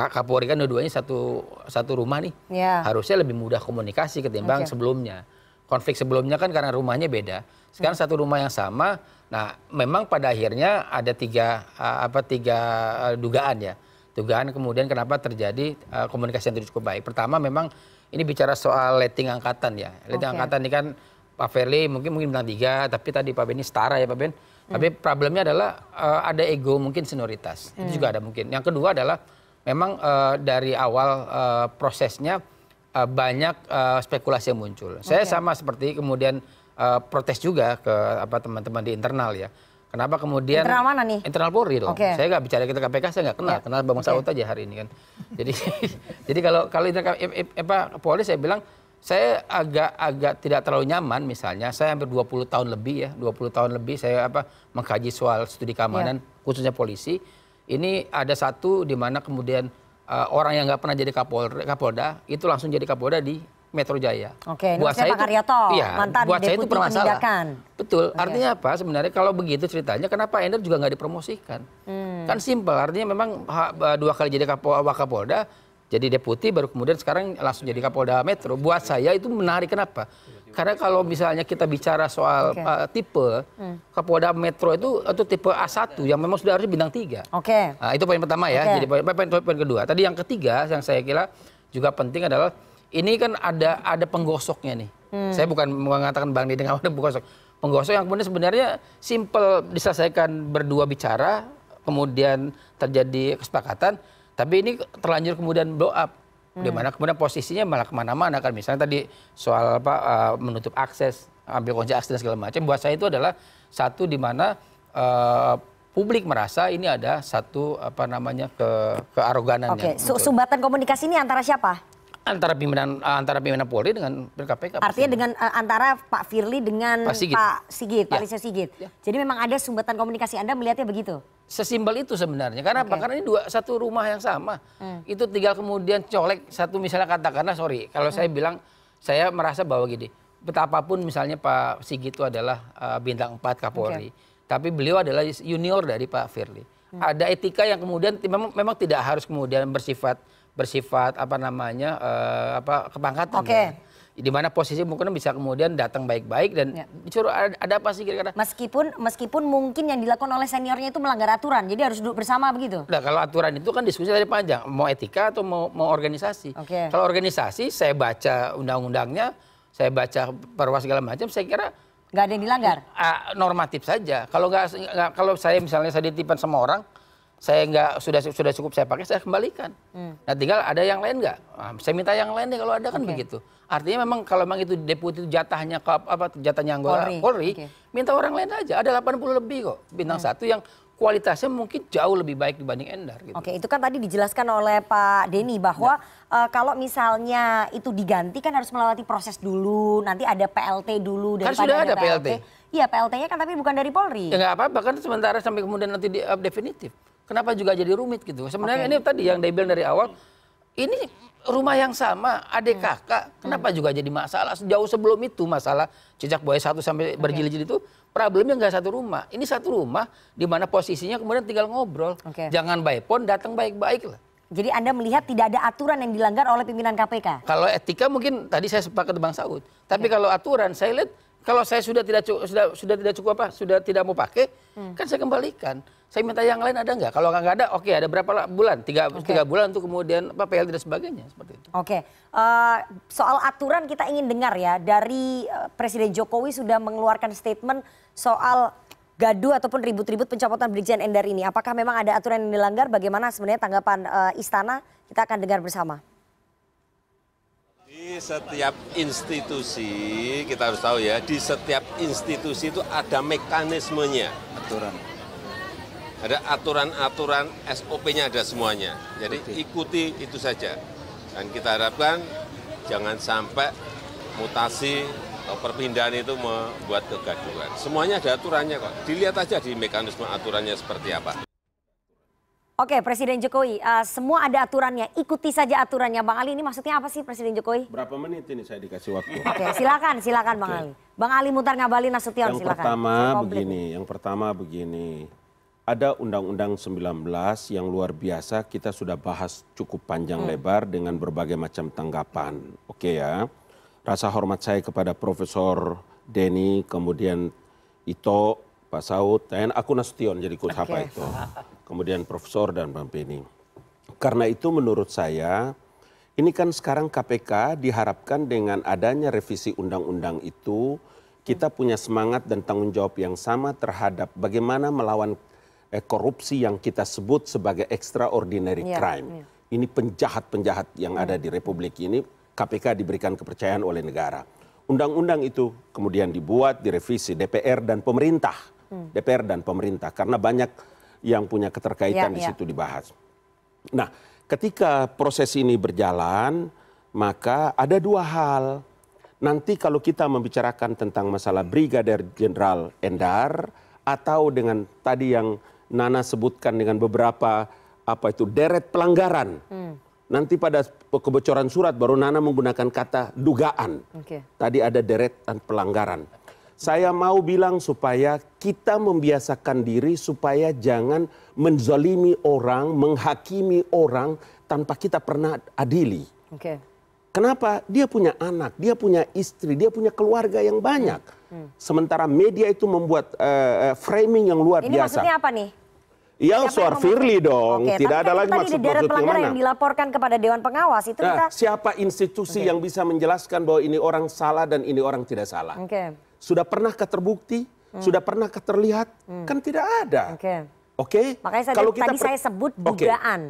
Kapolri kan dua-duanya satu satu rumah nih. Ya. Harusnya lebih mudah komunikasi ketimbang okay. sebelumnya. Konflik sebelumnya kan karena rumahnya beda. Sekarang hmm. satu rumah yang sama. Nah, memang pada akhirnya ada tiga eh, apa tiga eh, dugaan ya dugaan kemudian kenapa terjadi uh, komunikasi yang tidak cukup baik. Pertama memang ini bicara soal letting angkatan ya. Letting okay. angkatan ini kan Pak Ferli mungkin mungkin bilang tiga, tapi tadi Pak Beni setara ya Pak Ben. Hmm. Tapi problemnya adalah uh, ada ego mungkin senioritas. Hmm. Itu juga ada mungkin. Yang kedua adalah memang uh, dari awal uh, prosesnya uh, banyak uh, spekulasi yang muncul. Okay. Saya sama seperti kemudian uh, protes juga ke apa teman-teman di internal ya Kenapa kemudian internal mana nih? Internal Polri dong. Okay. Saya nggak bicara kita KPK, saya nggak kenal, yeah. kenal Bang Saud okay. aja hari ini kan. Jadi jadi kalau kalau internal apa Polri saya bilang saya agak agak tidak terlalu nyaman misalnya saya hampir 20 tahun lebih ya, 20 tahun lebih saya apa mengkaji soal studi keamanan yeah. khususnya polisi. Ini ada satu di mana kemudian uh, orang yang nggak pernah jadi kapol, Kapolda itu langsung jadi Kapolda di Metro Jaya. Oke, buat saya Pak Karyato, iya, mantan buat saya itu permasalahan. Betul. Oke. Iya. Artinya apa? Sebenarnya kalau begitu ceritanya, kenapa Ender juga nggak dipromosikan? Hmm. Kan simpel. Artinya memang dua kali jadi Kapol Wakapolda, jadi deputi, baru kemudian sekarang langsung jadi Kapolda Metro. Buat saya itu menarik. Kenapa? Karena kalau misalnya kita bicara soal okay. uh, tipe hmm. Kapolda Metro itu itu tipe A1 yang memang sudah harus bintang tiga. Oke. Okay. Uh, itu poin pertama ya. Okay. Jadi poin, poin, poin kedua. Tadi yang ketiga yang saya kira juga penting adalah ini kan ada ada penggosoknya nih. Hmm. Saya bukan mengatakan Bang Dedeng ada penggosok. Penggosok yang kemudian sebenarnya simple diselesaikan berdua bicara, kemudian terjadi kesepakatan, tapi ini terlanjur kemudian blow up. Hmm. Di mana kemudian posisinya malah kemana-mana kan. Misalnya tadi soal apa uh, menutup akses, ambil kunci akses dan segala macam. Buat saya itu adalah satu di mana uh, publik merasa ini ada satu apa namanya ke kearoganan Oke, okay. sumbatan komunikasi ini antara siapa? antara pimpinan eh, antara pimpinan Polri dengan KPK. Artinya dengan uh, antara Pak Firly dengan Pak Sigit, Pak, Sigit, Pak ya. Lisa Sigit. Ya. Jadi memang ada sumbatan komunikasi Anda melihatnya begitu. Sesimpel itu sebenarnya. Karena okay. apa? Karena ini dua satu rumah yang sama. Hmm. Itu tinggal kemudian colek satu misalnya katakanlah sorry kalau hmm. saya bilang saya merasa bahwa gini, betapapun misalnya Pak Sigit itu adalah uh, bintang 4 Kapolri, okay. tapi beliau adalah junior dari Pak Firly. Hmm. Ada etika yang kemudian memang memang tidak harus kemudian bersifat bersifat apa namanya uh, apa kepangkatan. Oke. Okay. di mana posisi mungkin bisa kemudian datang baik-baik dan ya. ada, ada apa sih kira-kira meskipun meskipun mungkin yang dilakukan oleh seniornya itu melanggar aturan jadi harus duduk bersama begitu nah kalau aturan itu kan diskusi tadi panjang mau etika atau mau mau organisasi okay. kalau organisasi saya baca undang-undangnya saya baca perwas segala macam saya kira nggak ada yang dilanggar normatif saja kalau nggak kalau saya misalnya saya ditipan sama orang saya nggak sudah sudah cukup saya pakai saya kembalikan. Hmm. Nah tinggal ada yang lain nggak? Nah, saya minta yang lain deh kalau ada kan begitu. Artinya memang kalau memang itu deputi jatahnya apa jatahnya anggota Polri, Polri okay. minta orang lain aja. Ada 80 lebih kok bintang hmm. satu yang kualitasnya mungkin jauh lebih baik dibanding Endar. Gitu. Oke itu kan tadi dijelaskan oleh Pak Denny bahwa ya. uh, kalau misalnya itu diganti kan harus melewati proses dulu, nanti ada PLT dulu. Kan sudah ada, PLT. Iya PLT-nya kan tapi bukan dari Polri. Ya nggak apa-apa kan sementara sampai kemudian nanti di, uh, definitif kenapa juga jadi rumit gitu. Sebenarnya okay. ini tadi yang dia dari awal, ini rumah yang sama, adik hmm. kakak, kenapa hmm. juga jadi masalah? Jauh sebelum itu masalah cicak buaya satu sampai berjilid-jilid itu problemnya nggak satu rumah. Ini satu rumah di mana posisinya kemudian tinggal ngobrol. Okay. Jangan by phone, datang baik-baik lah. Jadi Anda melihat tidak ada aturan yang dilanggar oleh pimpinan KPK? Kalau etika mungkin tadi saya sepakat Bang Saud. Tapi okay. kalau aturan saya lihat kalau saya sudah tidak sudah sudah tidak cukup apa, sudah tidak mau pakai, hmm. kan saya kembalikan. Saya minta yang lain ada nggak? Kalau nggak ada, oke okay, ada berapa bulan? Tiga, okay. tiga bulan untuk kemudian apa PLT dan sebagainya seperti itu. Oke, okay. uh, eh, soal aturan kita ingin dengar ya dari eh, Presiden Jokowi sudah mengeluarkan statement soal gaduh ataupun ribut-ribut pencopotan Brigjen Endar ini. Apakah memang ada aturan yang dilanggar? Bagaimana sebenarnya tanggapan uh, Istana? Kita akan dengar bersama. Di setiap institusi, kita harus tahu ya, di setiap institusi itu ada mekanismenya. Aturan ada aturan-aturan SOP-nya ada semuanya. Jadi ikuti itu saja. Dan kita harapkan jangan sampai mutasi atau perpindahan itu membuat kegaduhan. Semuanya ada aturannya kok. Dilihat aja di mekanisme aturannya seperti apa. Oke, Presiden Jokowi, uh, semua ada aturannya. Ikuti saja aturannya, Bang Ali. Ini maksudnya apa sih, Presiden Jokowi? Berapa menit ini saya dikasih waktu? Oke, silakan, silakan, Oke. Bang Ali. Bang Ali Mutar Ngabalin Nasution, yang silakan. Pertama begini, yang pertama begini, ada Undang-Undang 19 yang luar biasa kita sudah bahas cukup panjang hmm. lebar dengan berbagai macam tanggapan. Oke okay ya. Rasa hormat saya kepada Profesor Denny, kemudian Ito, Pak Saud, dan aku Nasution jadi Kuthapa okay. itu. Kemudian Profesor dan Bang Penny. Karena itu menurut saya ini kan sekarang KPK diharapkan dengan adanya revisi undang-undang itu kita punya semangat dan tanggung jawab yang sama terhadap bagaimana melawan Eh, korupsi yang kita sebut sebagai extraordinary ya, crime. Ya. Ini penjahat-penjahat yang ada di Republik ini, KPK diberikan kepercayaan oleh negara. Undang-undang itu kemudian dibuat, direvisi DPR dan pemerintah. Hmm. DPR dan pemerintah karena banyak yang punya keterkaitan yeah, di ya. situ yeah. dibahas. Nah, ketika proses ini berjalan, maka ada dua hal. Nanti kalau kita membicarakan tentang masalah Brigadir Jenderal Endar atau dengan tadi yang Nana sebutkan dengan beberapa apa itu deret pelanggaran. Hmm. Nanti pada kebocoran surat baru Nana menggunakan kata dugaan. Okay. Tadi ada deretan pelanggaran. Saya mau bilang supaya kita membiasakan diri supaya jangan menzalimi orang, menghakimi orang tanpa kita pernah adili. Okay. Kenapa? Dia punya anak, dia punya istri, dia punya keluarga yang banyak. Hmm. Hmm. Sementara media itu membuat uh, framing yang luar Ini biasa. Ini maksudnya apa nih? Ya suar Firly dong, Oke, tidak ada kan lagi maksud maksudnya mana. yang dilaporkan kepada Dewan Pengawas itu nah, kita... siapa institusi okay. yang bisa menjelaskan bahwa ini orang salah dan ini orang tidak salah? Okay. Sudah pernah terbukti? Hmm. Sudah pernah terlihat? Hmm. Kan tidak ada. Oke. Okay. Okay? Makanya saya Kalau kita tadi per... saya sebut dugaan.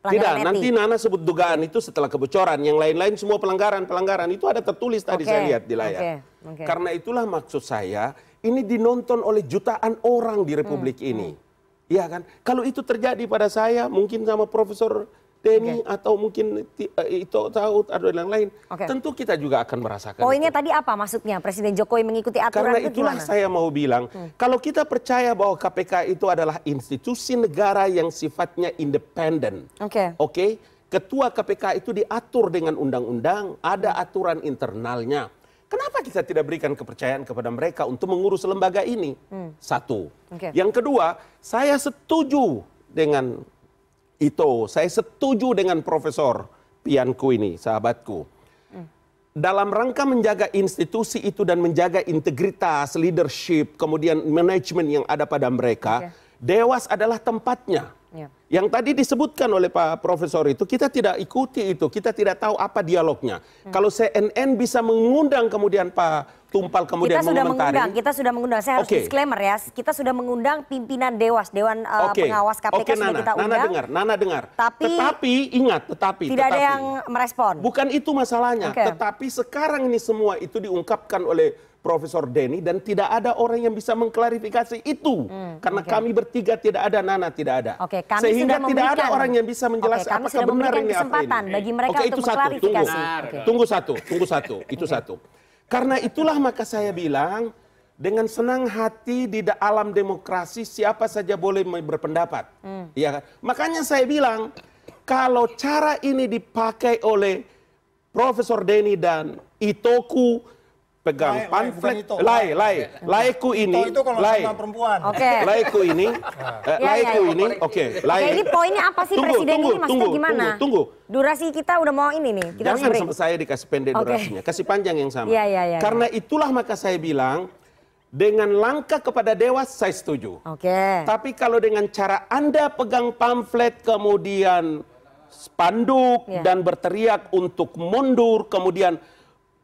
Okay. Tidak, etik. nanti Nana sebut dugaan itu setelah kebocoran. Yang lain-lain semua pelanggaran-pelanggaran itu ada tertulis tadi okay. saya lihat di layar. Okay. Okay. Karena itulah maksud saya, ini dinonton oleh jutaan orang di Republik hmm. ini. Hmm Iya kan? Kalau itu terjadi pada saya, mungkin sama Profesor Denny okay. atau mungkin eh, itu tahu atau yang lain, okay. tentu kita juga akan merasakan. Poinnya itu. tadi apa maksudnya Presiden Jokowi mengikuti aturan Karena itu itulah gimana? saya mau bilang, hmm. kalau kita percaya bahwa KPK itu adalah institusi negara yang sifatnya independen, oke, okay. oke, okay? ketua KPK itu diatur dengan undang-undang, ada aturan internalnya Kenapa kita tidak berikan kepercayaan kepada mereka untuk mengurus lembaga ini? Hmm. Satu. Okay. Yang kedua, saya setuju dengan itu. Saya setuju dengan Profesor Pianku ini, sahabatku. Hmm. Dalam rangka menjaga institusi itu dan menjaga integritas, leadership, kemudian manajemen yang ada pada mereka, okay. Dewas adalah tempatnya. Ya. Yang tadi disebutkan oleh Pak Profesor itu kita tidak ikuti itu, kita tidak tahu apa dialognya. Hmm. Kalau CNN bisa mengundang kemudian Pak Tumpal kemudian kita sudah mengundang, kita sudah mengundang. Saya harus okay. disclaimer ya, kita sudah mengundang pimpinan Dewas, Dewan uh, okay. Pengawas KPK okay, sudah Nana, kita undang. Nana dengar, Nana dengar. Tapi tetapi ingat, tetapi tidak tetapi, ada yang merespon. Bukan itu masalahnya, okay. tetapi sekarang ini semua itu diungkapkan oleh Profesor Denny dan tidak ada orang yang bisa mengklarifikasi itu hmm, karena okay. kami bertiga tidak ada Nana tidak ada okay, kami sehingga tidak ada orang yang bisa menjelaskan okay, apakah benar ini kesempatan ini. bagi mereka okay, untuk itu satu, tunggu. Okay. tunggu satu tunggu satu itu okay. satu karena itulah maka saya bilang dengan senang hati di alam demokrasi siapa saja boleh berpendapat hmm. ya makanya saya bilang kalau cara ini dipakai oleh Profesor Denny dan Itoku pegang lai, pamflet lai lai laiku ini itu kalau lai perempuan okay. laiku ini uh, laiku ya, ini oke okay. Gitu. lai ini poinnya apa sih tunggu, presiden tunggu, ini maksudnya tunggu, gimana tunggu, tunggu durasi kita udah mau ini nih kita jangan sampai saya dikasih pendek okay. durasinya kasih panjang yang sama ya, ya, ya, karena ya. itulah maka saya bilang dengan langkah kepada dewas saya setuju. Oke. Okay. Tapi kalau dengan cara Anda pegang pamflet kemudian spanduk ya. dan berteriak untuk mundur kemudian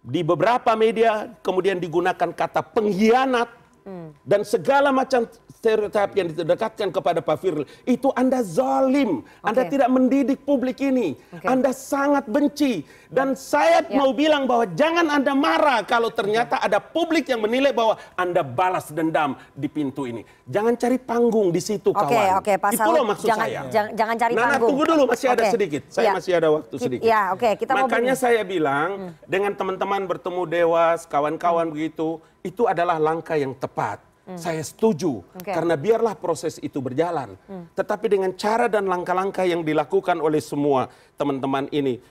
di beberapa media kemudian digunakan kata pengkhianat Hmm. Dan segala macam stereotip yang didekatkan kepada Pak Firly itu Anda zalim, okay. Anda tidak mendidik publik ini, okay. Anda sangat benci. Dan ya. saya yeah. mau bilang bahwa jangan Anda marah kalau ternyata ada publik yang menilai bahwa Anda balas dendam di pintu ini. Jangan cari panggung di situ okay, kawan. Oke, okay, Pak Itu loh maksud jangan, saya. Jangan, jangan cari panggung. panggung. tunggu dulu masih okay. ada sedikit. Saya yeah. masih ada waktu sedikit. yeah, okay. Makanya mau saya bilang hmm. dengan teman-teman bertemu Dewas, kawan-kawan hmm. begitu itu adalah langkah yang tepat. Hmm. Saya setuju, okay. karena biarlah proses itu berjalan. Hmm. Tetapi dengan cara dan langkah-langkah yang dilakukan oleh semua teman-teman ini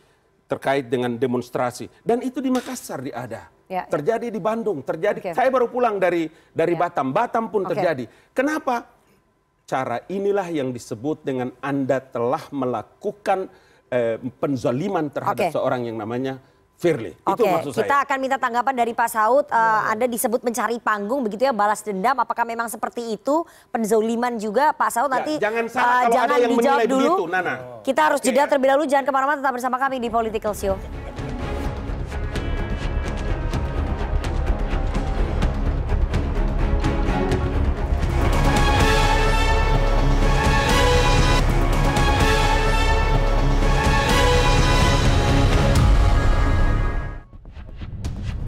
terkait dengan demonstrasi. Dan itu di Makassar di ada. Ya, ya, terjadi ya. di Bandung, terjadi. Okay. Saya baru pulang dari dari ya. Batam, Batam pun okay. terjadi. Kenapa? Cara inilah yang disebut dengan Anda telah melakukan eh, penzaliman terhadap okay. seorang yang namanya Firly. Oke, itu maksud kita akan minta tanggapan dari Pak Saud. Uh, Anda disebut mencari panggung begitu ya, balas dendam. Apakah memang seperti itu penzoliman juga, Pak Saud? Ya, nanti jangan salah uh, kalau jangan ada yang dijawab dulu. Nana. Kita harus jeda terlebih dahulu. Jangan kemana-mana, tetap bersama kami di Political Show.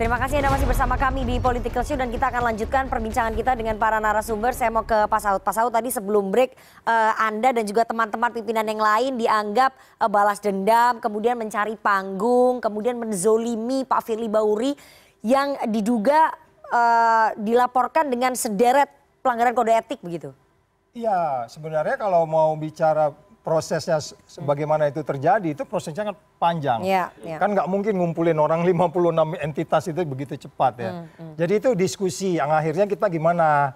Terima kasih Anda masih bersama kami di Political Show dan kita akan lanjutkan perbincangan kita dengan para narasumber. Saya mau ke Pak Saud. Pak Saud tadi sebelum break uh, Anda dan juga teman-teman pimpinan yang lain dianggap uh, balas dendam, kemudian mencari panggung, kemudian menzolimi Pak Firly Bauri yang diduga uh, dilaporkan dengan sederet pelanggaran kode etik begitu. Iya, sebenarnya kalau mau bicara prosesnya sebagaimana itu terjadi itu prosesnya kan panjang. Ya, ya. Kan nggak mungkin ngumpulin orang 56 entitas itu begitu cepat ya. Hmm, hmm. Jadi itu diskusi yang akhirnya kita gimana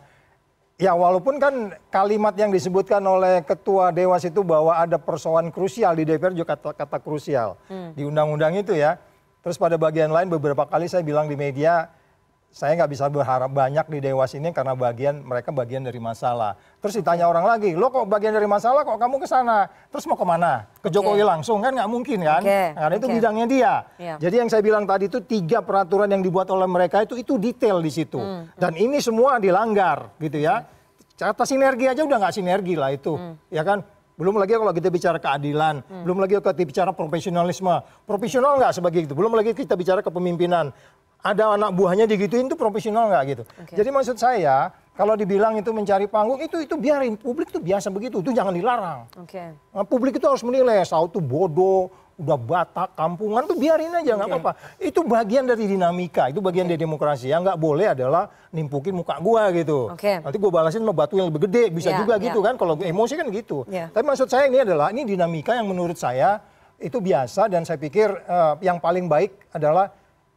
Ya walaupun kan kalimat yang disebutkan oleh ketua Dewas itu bahwa ada persoalan krusial di DPR juga kata, kata krusial hmm. di undang-undang itu ya. Terus pada bagian lain beberapa kali saya bilang di media saya nggak bisa berharap banyak di Dewas ini karena bagian mereka bagian dari masalah. Terus ditanya orang lagi, lo kok bagian dari masalah kok kamu ke sana? Terus mau ke mana? Ke Jokowi okay. langsung kan nggak mungkin kan? Okay. Karena itu bidangnya dia. Yeah. Jadi yang saya bilang tadi itu tiga peraturan yang dibuat oleh mereka itu itu detail di situ. Mm. Dan ini semua dilanggar gitu ya. Mm. Kata sinergi aja udah nggak sinergi lah itu, mm. ya kan? Belum lagi kalau kita bicara keadilan, hmm. belum lagi kalau kita bicara profesionalisme. Profesional nggak sebagai itu, belum lagi kita bicara kepemimpinan ada anak buahnya digituin itu profesional nggak gitu. Okay. Jadi maksud saya kalau dibilang itu mencari panggung itu itu biarin publik itu biasa begitu itu jangan dilarang. Okay. Nah, publik itu harus menilai tahu tuh bodoh udah Batak kampungan tuh biarin aja nggak okay. apa-apa. Itu bagian dari dinamika itu bagian okay. dari demokrasi yang nggak boleh adalah nimpukin muka gua gitu. Okay. Nanti gua balasin sama batu yang lebih gede bisa yeah, juga yeah. gitu iya. kan kalau emosi kan gitu. Yeah. Tapi maksud saya ini adalah ini dinamika yang menurut saya itu biasa dan saya pikir uh, yang paling baik adalah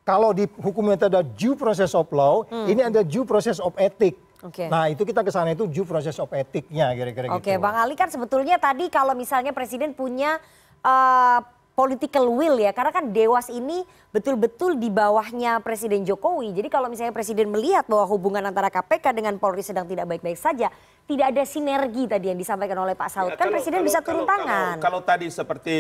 kalau di hukum itu ada due process of law, hmm. ini ada due process of ethic. Okay. Nah itu kita kesana itu due process of etiknya kira-kira okay. gitu. Oke, Bang Ali kan sebetulnya tadi kalau misalnya presiden punya uh, political will ya, karena kan Dewas ini betul-betul di bawahnya Presiden Jokowi. Jadi kalau misalnya Presiden melihat bahwa hubungan antara KPK dengan Polri sedang tidak baik-baik saja, tidak ada sinergi tadi yang disampaikan oleh Pak Saud, ya, kan kalau, Presiden kalau, bisa turun kalau, tangan. Kalau, kalau, tadi seperti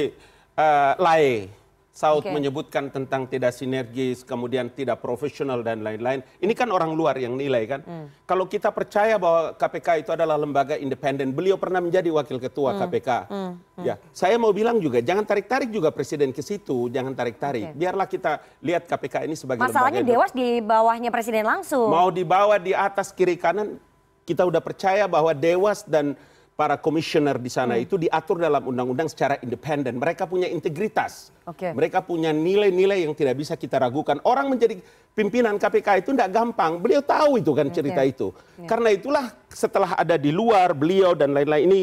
uh, Lai Saud okay. menyebutkan tentang tidak sinergis, kemudian tidak profesional dan lain-lain. Ini kan orang luar yang nilai kan. Mm. Kalau kita percaya bahwa KPK itu adalah lembaga independen, beliau pernah menjadi wakil ketua mm. KPK. Mm. Mm. Ya, saya mau bilang juga jangan tarik-tarik juga presiden ke situ, jangan tarik-tarik. Okay. Biarlah kita lihat KPK ini sebagai Masalahnya lembaga Dewas di bawahnya presiden langsung. Mau dibawa di atas, kiri kanan kita udah percaya bahwa Dewas dan para komisioner di sana hmm. itu diatur dalam undang-undang secara independen. Mereka punya integritas. Okay. Mereka punya nilai-nilai yang tidak bisa kita ragukan. Orang menjadi pimpinan KPK itu tidak gampang. Beliau tahu itu kan cerita itu. Yeah. Karena itulah setelah ada di luar beliau dan lain-lain ini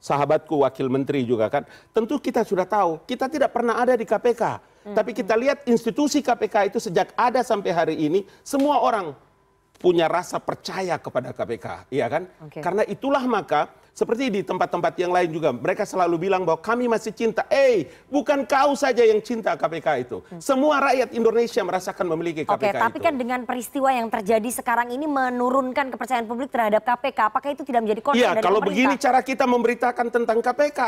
sahabatku wakil menteri juga kan. Tentu kita sudah tahu. Kita tidak pernah ada di KPK. Hmm. Tapi kita hmm. lihat institusi KPK itu sejak ada sampai hari ini semua orang punya rasa percaya kepada KPK, iya kan? Okay. Karena itulah maka seperti di tempat-tempat yang lain juga mereka selalu bilang bahwa kami masih cinta. Eh, bukan kau saja yang cinta KPK itu. Hmm. Semua rakyat Indonesia merasakan memiliki KPK Oke, tapi kan dengan peristiwa yang terjadi sekarang ini menurunkan kepercayaan publik terhadap KPK, apakah itu tidak menjadi concern ya, dari kalau pemerintah? begini cara kita memberitakan tentang KPK,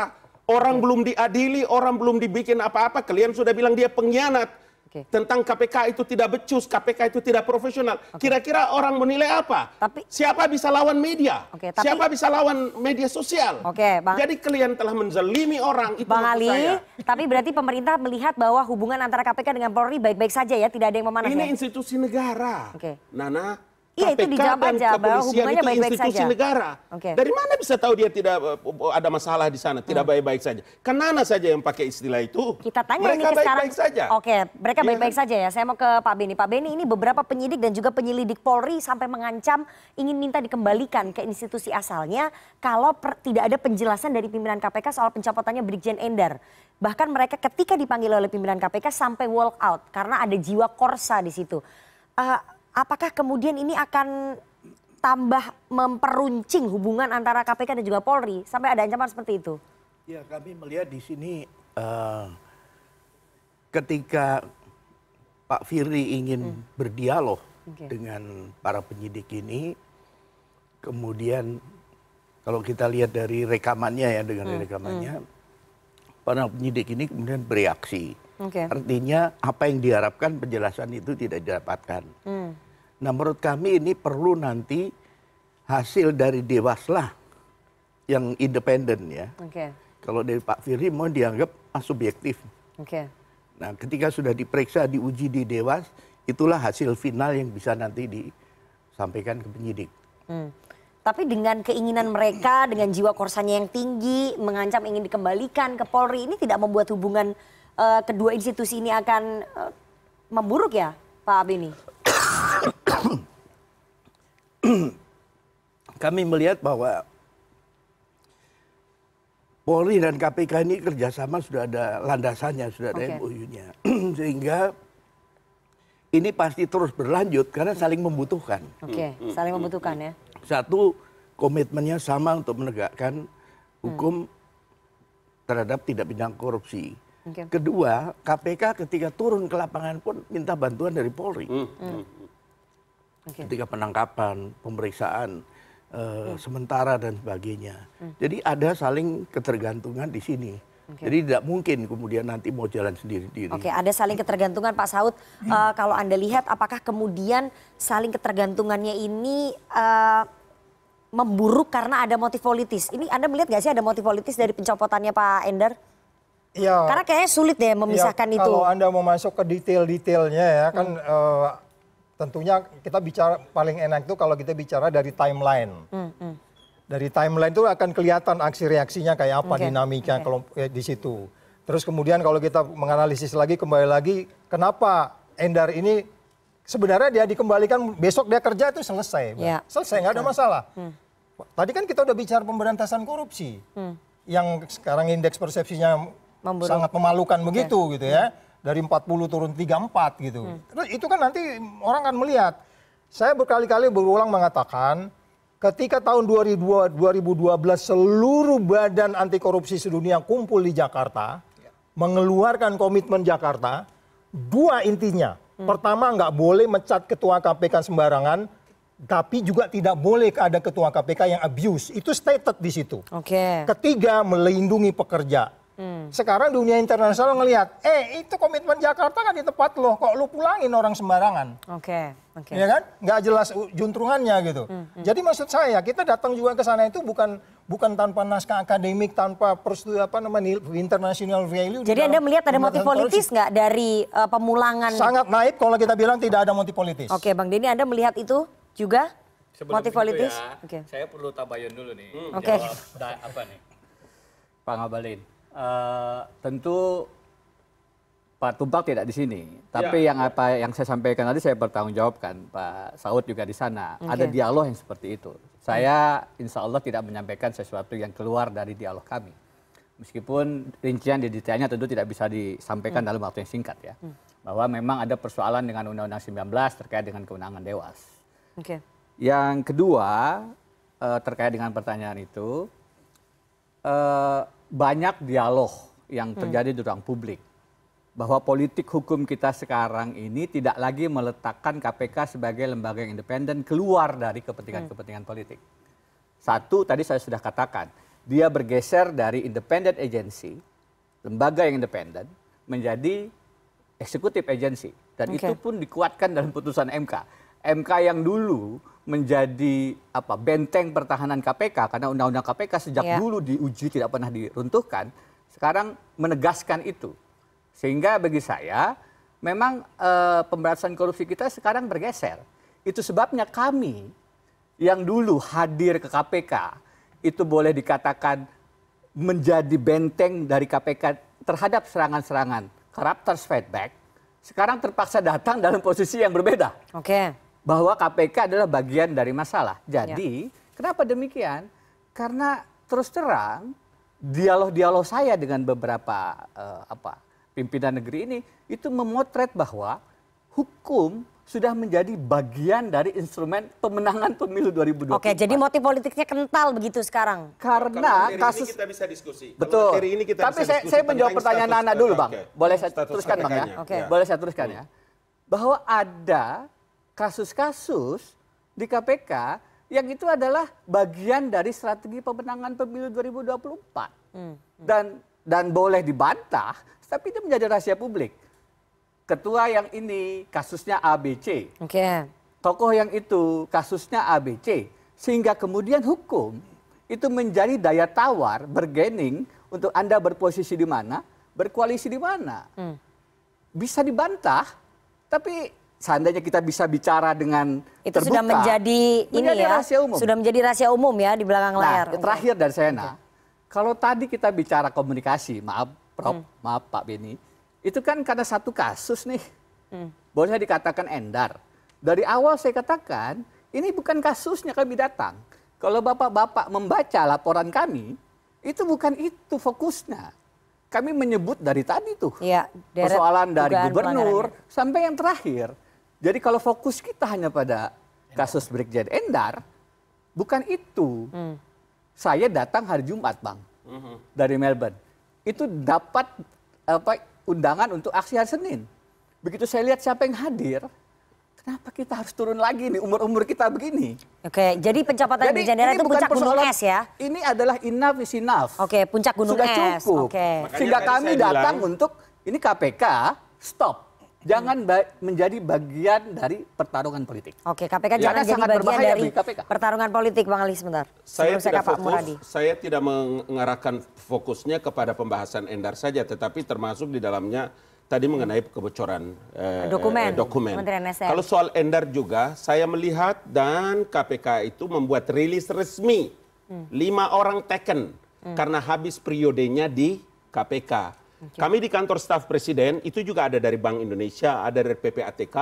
orang hmm. belum diadili, orang belum dibikin apa-apa, kalian sudah bilang dia pengkhianat okay. tentang KPK itu tidak becus, KPK itu tidak profesional. Kira-kira okay. orang menilai apa? Tapi, Siapa bisa lawan media? Okay, tapi, Siapa bisa lawan media sosial? Okay, bang, Jadi kalian telah menzalimi orang itu Bang Ali, saya. tapi berarti pemerintah melihat bahwa hubungan antara KPK dengan Polri baik-baik saja ya, tidak ada yang memanas Ini ya? institusi negara. Okay. Nana, Iya, KPK itu dijawab dan aja, kepolisian bahwa itu baik -baik institusi saja. negara. Okay. Dari mana bisa tahu dia tidak eh, eh, ada masalah di sana, tidak hmm. baik-baik hmm. saja? Kenana saja yang pakai istilah itu. Kita tanya mereka ini baik -baik sekarang. Baik saja. Oke, mereka iya baik-baik ya. saja ya. Saya mau ke Pak Beni. Pak Beni ini beberapa penyidik dan juga penyelidik Polri sampai mengancam ingin minta dikembalikan ke institusi asalnya kalau per, tidak ada penjelasan dari pimpinan KPK soal pencopotannya Brigjen Ender. Bahkan mereka ketika dipanggil oleh pimpinan KPK sampai walk out karena ada jiwa korsa di situ. Uh, apakah kemudian ini akan tambah memperuncing hubungan antara KPK dan juga Polri sampai ada ancaman seperti itu? Ya kami melihat di sini uh, ketika Pak Firly ingin hmm. berdialog okay. dengan para penyidik ini, kemudian kalau kita lihat dari rekamannya ya dengan hmm. rekamannya, hmm. para penyidik ini kemudian bereaksi. Okay. Artinya apa yang diharapkan penjelasan itu tidak didapatkan. Hmm. Nah menurut kami ini perlu nanti hasil dari Dewaslah yang independen ya. Okay. Kalau dari Pak Firly mau dianggap subjektif. Okay. Nah ketika sudah diperiksa, diuji di Dewas, itulah hasil final yang bisa nanti disampaikan ke penyidik. Hmm. Tapi dengan keinginan mereka, dengan jiwa korsanya yang tinggi, mengancam ingin dikembalikan ke Polri, ini tidak membuat hubungan uh, kedua institusi ini akan uh, memburuk ya Pak Abini? kami melihat bahwa Polri dan KPK ini kerjasama sudah ada landasannya, sudah ada okay. MOU-nya. Sehingga ini pasti terus berlanjut karena saling membutuhkan. Oke, okay. Hmm, hmm, saling hmm, membutuhkan ya. Satu, komitmennya sama untuk menegakkan hukum hmm. terhadap tidak bidang korupsi. Okay. Kedua, KPK ketika turun ke lapangan pun minta bantuan dari Polri. Hmm. Hmm ketika penangkapan pemeriksaan eh, hmm. sementara dan sebagainya hmm. jadi ada saling ketergantungan di sini jadi tidak mungkin kemudian nanti mau jalan sendiri-sendiri. Oke, ada saling ketergantungan Pak Saud. Uh, kalau Anda lihat apakah kemudian saling ketergantungannya ini uh, memburuk karena ada motif politis. Ini Anda melihat nggak sih ada motif politis dari pencopotannya Pak Ender? Ya. Karena kayaknya sulit deh memisahkan ya, kalau itu. Kalau Anda mau masuk ke detail-detailnya ya kan uh, tentunya kita bicara paling enak itu kalau kita bicara dari timeline. Mm -hmm. Dari timeline itu akan kelihatan aksi reaksinya kayak apa okay. dinamika okay. kalau ya, di situ. Terus kemudian kalau kita menganalisis lagi kembali lagi kenapa Endar ini sebenarnya dia dikembalikan besok dia kerja itu selesai. Yeah. Selesai nggak ada masalah. Mm. Tadi kan kita udah bicara pemberantasan korupsi. Mm. Yang sekarang indeks persepsinya Memburu. sangat memalukan okay. begitu gitu ya. Mm dari 40 turun 34 gitu. Hmm. Itu kan nanti orang akan melihat. Saya berkali-kali berulang mengatakan ketika tahun 2012 seluruh badan anti korupsi sedunia kumpul di Jakarta ya. mengeluarkan komitmen Jakarta dua intinya. Hmm. Pertama nggak boleh mencat ketua KPK sembarangan tapi juga tidak boleh ada ketua KPK yang abuse. Itu stated di situ. Oke. Okay. Ketiga, melindungi pekerja. Hmm. Sekarang dunia internasional ngelihat, eh itu komitmen Jakarta kan di tempat lo, kok lu pulangin orang sembarangan. Oke, okay. oke. Okay. Ya kan? Nggak jelas juntrungannya gitu. Hmm. Hmm. Jadi maksud saya, kita datang juga ke sana itu bukan bukan tanpa naskah akademik, tanpa persetujuan apa namanya international value. Jadi Anda melihat ada motif politis nggak dari uh, pemulangan? Sangat naib kalau kita bilang tidak ada motif politis. Oke, okay, Bang Denny, Anda melihat itu juga? Sebelum motif politis? Ya, okay. Saya perlu tabayun dulu nih. Hmm. Oke. Okay. apa nih? Pak Ngabalin Eh, tentu Pak Tumpak tidak di sini, tapi ya, yang apa yang saya sampaikan tadi saya bertanggung jawabkan Pak Saud juga di sana. Okay. Ada dialog yang seperti itu. Hmm. Saya insya Allah tidak menyampaikan sesuatu yang keluar dari dialog kami. Meskipun rincian di detailnya tentu tidak bisa disampaikan hmm. dalam waktu yang singkat ya. Hmm. Bahwa memang ada persoalan dengan Undang-Undang 19 terkait dengan kewenangan Dewas. Okay. Yang kedua eh, terkait dengan pertanyaan itu, eh, banyak dialog yang hmm. terjadi di ruang publik bahwa politik hukum kita sekarang ini tidak lagi meletakkan KPK sebagai lembaga yang independen keluar dari kepentingan-kepentingan hmm. politik. Satu tadi saya sudah katakan, dia bergeser dari independent agency, lembaga yang independen menjadi eksekutif agency dan okay. itu pun dikuatkan dalam putusan MK. MK yang dulu menjadi apa benteng pertahanan KPK karena undang-undang KPK sejak ya. dulu diuji tidak pernah diruntuhkan, sekarang menegaskan itu. Sehingga bagi saya memang e, pemberantasan korupsi kita sekarang bergeser. Itu sebabnya kami yang dulu hadir ke KPK itu boleh dikatakan menjadi benteng dari KPK terhadap serangan-serangan corruptors fight sekarang terpaksa datang dalam posisi yang berbeda. Oke. Okay bahwa KPK adalah bagian dari masalah. Ya. Jadi, ya. kenapa demikian? Karena terus terang dialog-dialog saya dengan beberapa uh, apa pimpinan negeri ini itu memotret bahwa hukum sudah menjadi bagian dari instrumen pemenangan pemilu 2024. Oke, jadi motif politiknya kental begitu sekarang. Karena kalau kasus ini kita bisa diskusi. Betul. ini kita Tapi bisa saya, saya menjawab pertanyaan Nana dulu, Bang. Boleh saya teruskan, Bang ya? Okay. Boleh saya teruskan ya. Bahwa ada kasus-kasus di KPK yang itu adalah bagian dari strategi pemenangan pemilu 2024. Hmm, hmm. Dan dan boleh dibantah, tapi itu menjadi rahasia publik. Ketua yang ini kasusnya ABC. Okay. Tokoh yang itu kasusnya ABC sehingga kemudian hukum itu menjadi daya tawar bergening untuk Anda berposisi di mana, berkoalisi di mana. Hmm. Bisa dibantah, tapi seandainya kita bisa bicara dengan itu terbuka, sudah menjadi, ini ya rahasia umum. sudah menjadi rahasia umum ya di belakang nah, layar. Terakhir dari saya, nah, kalau tadi kita bicara komunikasi, maaf Prof, hmm. maaf Pak Beni, itu kan karena satu kasus nih, hmm. boleh dikatakan endar. Dari awal saya katakan ini bukan kasusnya kami datang. Kalau bapak-bapak membaca laporan kami, itu bukan itu fokusnya kami menyebut dari tadi tuh ya, persoalan dari gubernur sampai yang terakhir jadi kalau fokus kita hanya pada kasus Brigjen Endar, bukan itu. Hmm. Saya datang hari Jumat, Bang, hmm. dari Melbourne. Itu dapat apa undangan untuk aksi hari Senin. Begitu saya lihat siapa yang hadir, kenapa kita harus turun lagi nih umur-umur kita begini? Oke, jadi pencapaian Brigjen Endar itu puncak gunung es ya? Ini adalah enough is enough. Oke, puncak gunung Sudah es. Sudah cukup. Oke. Sehingga kami datang bilang, untuk, ini KPK, stop jangan ba menjadi bagian dari pertarungan politik. Oke, KPK ya, jangan kan jadi bagian dari KPK. pertarungan politik, Bang Ali sebentar. Saya Sebelum tidak saya fokus, Muradi. saya tidak mengarahkan fokusnya kepada pembahasan Endar saja, tetapi termasuk di dalamnya tadi mengenai kebocoran eh, dokumen. Eh, dokumen. Kalau soal Endar juga, saya melihat dan KPK itu membuat rilis resmi hmm. lima orang teken hmm. karena habis periodenya di KPK. Kami di kantor staf presiden itu juga ada dari Bank Indonesia, ada dari PPATK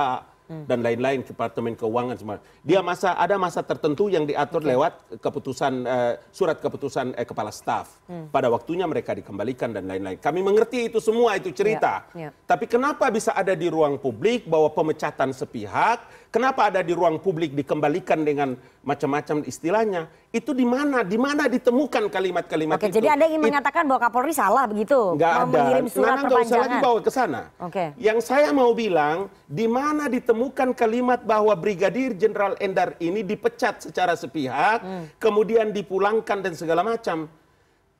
hmm. dan lain-lain Departemen Keuangan semua. Dia masa ada masa tertentu yang diatur okay. lewat keputusan eh, surat keputusan eh, kepala staf. Hmm. Pada waktunya mereka dikembalikan dan lain-lain. Kami mengerti itu semua itu cerita. Yeah. Yeah. Tapi kenapa bisa ada di ruang publik bahwa pemecatan sepihak Kenapa ada di ruang publik dikembalikan dengan macam-macam istilahnya? Itu di mana? Di mana ditemukan kalimat-kalimat Oke, itu? jadi Anda ingin It, mengatakan bahwa Kapolri salah begitu? Enggak ada. Nah, surat Nana usah lagi bawa ke sana. Oke. Yang saya mau bilang, di mana ditemukan kalimat bahwa Brigadir Jenderal Endar ini dipecat secara sepihak, hmm. kemudian dipulangkan dan segala macam.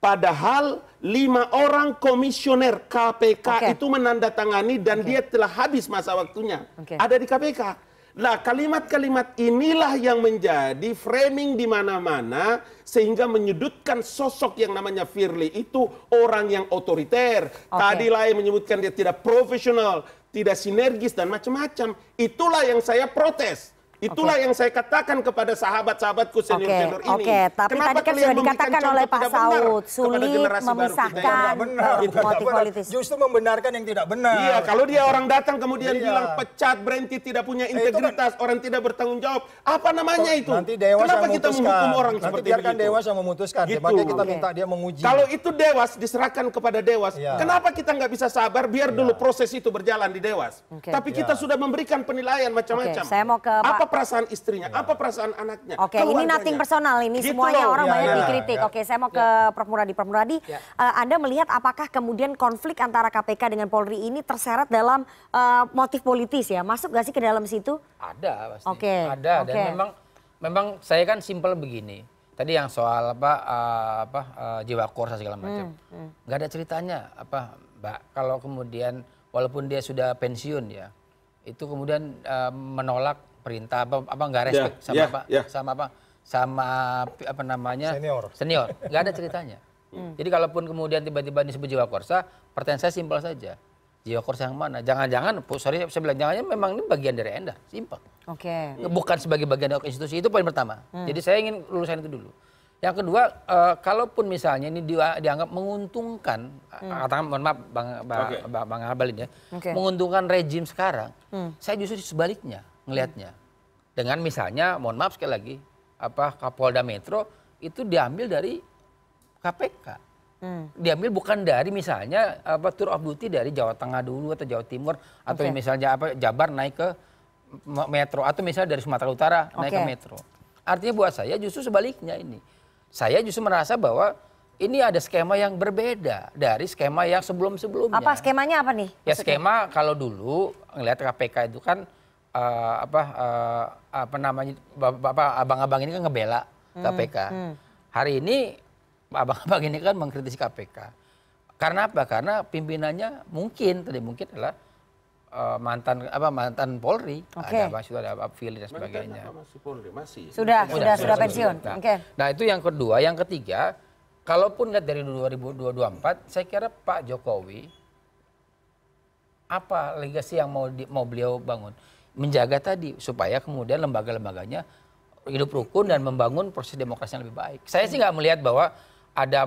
Padahal lima orang komisioner KPK okay. itu menandatangani dan okay. dia telah habis masa waktunya. Okay. Ada di KPK. Nah, kalimat-kalimat inilah yang menjadi framing di mana-mana sehingga menyudutkan sosok yang namanya Firly itu orang yang otoriter. Okay. Tadi lain menyebutkan dia tidak profesional, tidak sinergis dan macam-macam. Itulah yang saya protes. Itulah okay. yang saya katakan kepada sahabat-sahabatku senior-senior ini. Oke, okay. tapi Kenapa tadi kan sudah dikatakan oleh Pak Saud, sulit memisahkan motif politis. Justru membenarkan yang tidak benar. Iya, kalau dia orang datang kemudian iya. bilang pecat, berhenti, tidak punya eh, integritas, eh, kan, orang tidak bertanggung jawab. Apa namanya itu? Nanti dewas Kenapa yang kita memutuskan. menghukum orang nanti seperti itu? biarkan dewas yang memutuskan, gitu. makanya kita okay. minta dia menguji. Kalau itu dewas, diserahkan kepada dewas. Iya. Kenapa kita nggak bisa sabar, biar iya. dulu proses itu berjalan di dewas. Tapi iya. kita sudah memberikan penilaian macam-macam. Saya mau ke perasaan istrinya, iya. apa perasaan anaknya. Oke, ini nothing personal ini gitu semuanya loh. orang ya, banyak ya, dikritik. Ya. Oke, saya mau iya. ke Prof Muradi. Prof Muradi, ya. uh, Anda melihat apakah kemudian konflik antara KPK dengan Polri ini terseret dalam uh, motif politis ya? Masuk gak sih ke dalam situ? Ada pasti. Oke. Ada okay. dan memang memang saya kan simple begini. Tadi yang soal apa uh, apa uh, jiwa korsa segala hmm, macam. Hmm, hmm. Gak ada ceritanya apa Mbak kalau kemudian walaupun dia sudah pensiun ya itu kemudian uh, menolak perintah apa apa nggak ya, respect yeah, sama yeah, apa yeah. sama apa sama apa namanya senior senior nggak ada ceritanya hmm. jadi kalaupun kemudian tiba-tiba disebut jiwa korsa pertanyaan saya simpel saja jiwa korsa yang mana jangan-jangan sorry saya bilang jangan memang ini bagian dari anda simpel oke okay. bukan sebagai bagian dari institusi itu poin pertama hmm. jadi saya ingin lulusan itu dulu yang kedua, uh, kalaupun misalnya ini di, dianggap menguntungkan, hmm. Eh, katakan mohon maaf bang bang, okay. bang, bang Abalin ya, okay. menguntungkan rejim sekarang, hmm. saya justru sebaliknya melihatnya dengan misalnya mohon maaf sekali lagi apa Kapolda Metro itu diambil dari KPK Hmm. diambil bukan dari misalnya apa tour of duty dari Jawa Tengah dulu atau Jawa Timur atau okay. misalnya apa Jabar naik ke metro atau misalnya dari Sumatera Utara okay. naik ke metro. Artinya buat saya justru sebaliknya ini. Saya justru merasa bahwa ini ada skema yang berbeda dari skema yang sebelum-sebelumnya. Apa skemanya apa nih? Ya, Maksudnya? Ya skema kalau dulu ngelihat KPK itu kan uh, apa uh, apa namanya bapak abang-abang ini kan ngebela hmm. KPK. Hmm. Hari ini abang-abang ini kan mengkritisi KPK. Karena apa? Karena pimpinannya mungkin tadi mungkin adalah uh, mantan apa mantan Polri okay. ada masih ada Pak Fili dan sebagainya. Masih Polri masih. Sudah, sudah, sudah, sudah pensiun. Nah, Oke. Okay. Nah, itu yang kedua, yang ketiga, kalaupun lihat dari 2024, saya kira Pak Jokowi apa legasi yang mau di, mau beliau bangun? menjaga tadi supaya kemudian lembaga-lembaganya hidup rukun dan membangun proses demokrasi yang lebih baik. Saya sih nggak melihat bahwa ada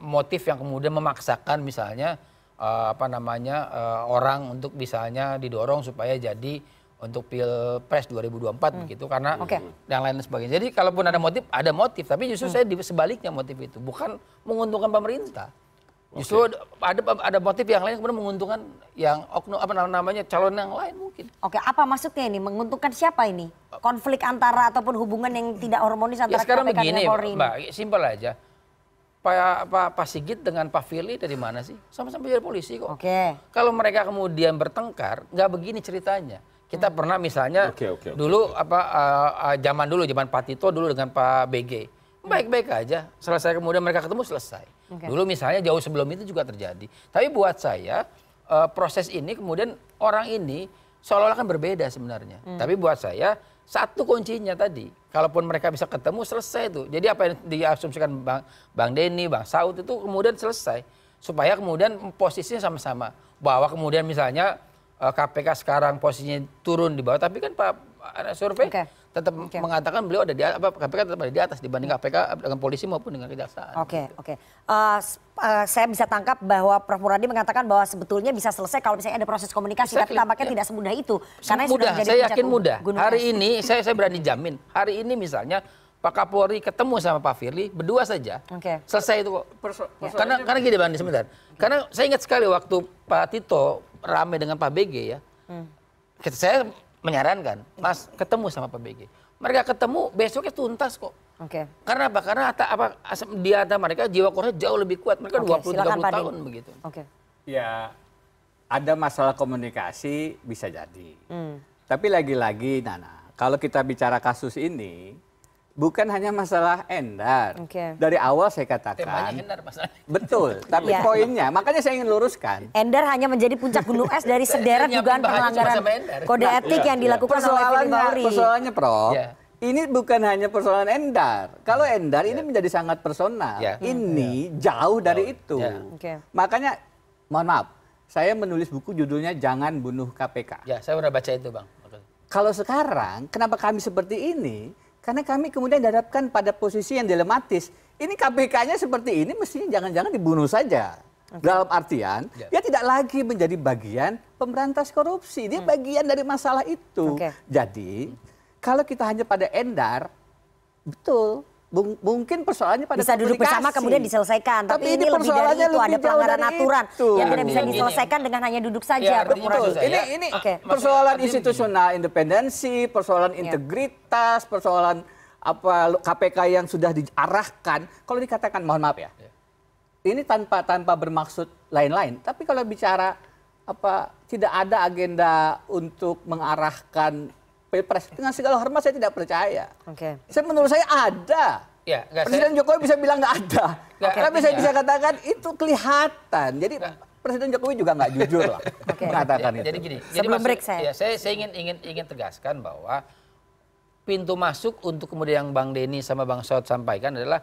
motif yang kemudian memaksakan misalnya uh, apa namanya uh, orang untuk misalnya didorong supaya jadi untuk pilpres 2024 hmm. begitu karena okay. dan lain sebagainya. Jadi kalaupun ada motif, ada motif. Tapi justru hmm. saya di sebaliknya motif itu bukan menguntungkan pemerintah. Justru okay. ada ada motif yang lain kemudian menguntungkan yang oknum apa namanya calon yang lain mungkin. Oke, apa maksudnya ini? Menguntungkan siapa ini? Konflik antara ataupun hubungan yang tidak hormonis antara ya, sekarang KPK begini, Polri? Mbak, simpel aja. Pak, Pak, Pak Sigit dengan Pak Firly dari mana sih? Sama-sama jadi polisi kok. Oke. Okay. Kalau mereka kemudian bertengkar, nggak begini ceritanya. Kita hmm. pernah misalnya okay, okay, dulu okay. apa uh, uh, zaman dulu zaman patito dulu dengan Pak BG. Baik-baik aja. Selesai kemudian mereka ketemu selesai. Okay. Dulu misalnya jauh sebelum itu juga terjadi. Tapi buat saya uh, proses ini kemudian orang ini seolah-olah kan berbeda sebenarnya. Hmm. Tapi buat saya satu kuncinya tadi, kalaupun mereka bisa ketemu selesai itu. Jadi apa yang diasumsikan Bang Bang Denny, Bang Saud itu kemudian selesai supaya kemudian posisinya sama-sama. Bahwa kemudian misalnya KPK eh, sekarang posisinya turun di bawah, tapi kan Pak ada survei okay. tetap okay. mengatakan beliau ada di apa KPK tetap ada di atas dibanding KPK dengan polisi maupun dengan kejaksaan. Oke, okay, oke. Okay. Uh, eh, uh, eh, saya bisa tangkap bahwa Prof Muradi mengatakan bahwa sebetulnya bisa selesai kalau misalnya ada proses komunikasi exactly. tapi tampaknya yeah. tidak semudah itu karena mudah, sudah saya yakin mudah. Gunung hari es. ini saya saya berani jamin, hari ini misalnya Pak Kapolri ketemu sama Pak Firly berdua saja. Okay. Selesai itu kok. Perso ya. Karena karena gini Bang sebentar. Karena saya ingat sekali waktu Pak Tito rame dengan Pak BG ya. Hmm. Saya menyarankan, Mas ketemu sama Pak BG. Mereka ketemu besoknya tuntas kok. Oke. Okay. Karena apa? Karena ata, apa dia di atas mereka jiwa kornya jauh lebih kuat. Mereka dua puluh 30 tahun begitu. Oke. Okay. Ya ada masalah komunikasi bisa jadi. Hmm. Tapi lagi-lagi Nana, kalau kita bicara kasus ini bukan hanya masalah Endar. Okay. Dari awal saya katakan. Endar masalah. Betul, tapi yeah. poinnya, makanya saya ingin luruskan. Endar hanya menjadi puncak gunung es dari sederet dugaan pelanggaran kode nah, etik iya. yang dilakukan oleh Firly Bahuri. Persoalannya, Prof. Yeah. Ini bukan hanya persoalan Endar. Kalau iya. Endar yeah. ini iya. menjadi sangat personal. Yeah. Ini yeah. jauh dari jauh. itu. Yeah. Okay. Makanya, mohon maaf, saya menulis buku judulnya Jangan Bunuh KPK. Ya, saya sudah baca itu, Bang. Kalau sekarang, kenapa kami seperti ini? Karena kami kemudian dihadapkan pada posisi yang dilematis. Ini KPK-nya seperti ini mestinya jangan-jangan dibunuh saja. Okay. Dalam artian, yeah. dia tidak lagi menjadi bagian pemberantas korupsi. Dia hmm. bagian dari masalah itu. Okay. Jadi, kalau kita hanya pada endar, betul Bung, mungkin persoalannya pada bisa duduk bersama kemudian diselesaikan tapi, tapi ini, ini lebih dari itu ada pelanggaran aturan itu. yang tidak bisa diselesaikan dengan hanya duduk saja ya, betul. ini ini okay. persoalan institusional independensi persoalan iya. integritas persoalan apa KPK yang sudah diarahkan kalau dikatakan mohon maaf ya, ya. ini tanpa tanpa bermaksud lain-lain tapi kalau bicara apa tidak ada agenda untuk mengarahkan pilpres dengan segala hormat saya tidak percaya. Oke. Okay. Saya menurut saya ada. Ya, enggak, Presiden saya... Jokowi bisa bilang nggak ada. Enggak, Tapi saya bisa katakan itu kelihatan. Jadi enggak. Presiden Jokowi juga nggak jujur lah okay. mengatakan ya, Jadi gini, jadi maksud, break saya. Ya, saya saya ingin ingin ingin tegaskan bahwa pintu masuk untuk kemudian yang Bang Denny sama Bang Saud sampaikan adalah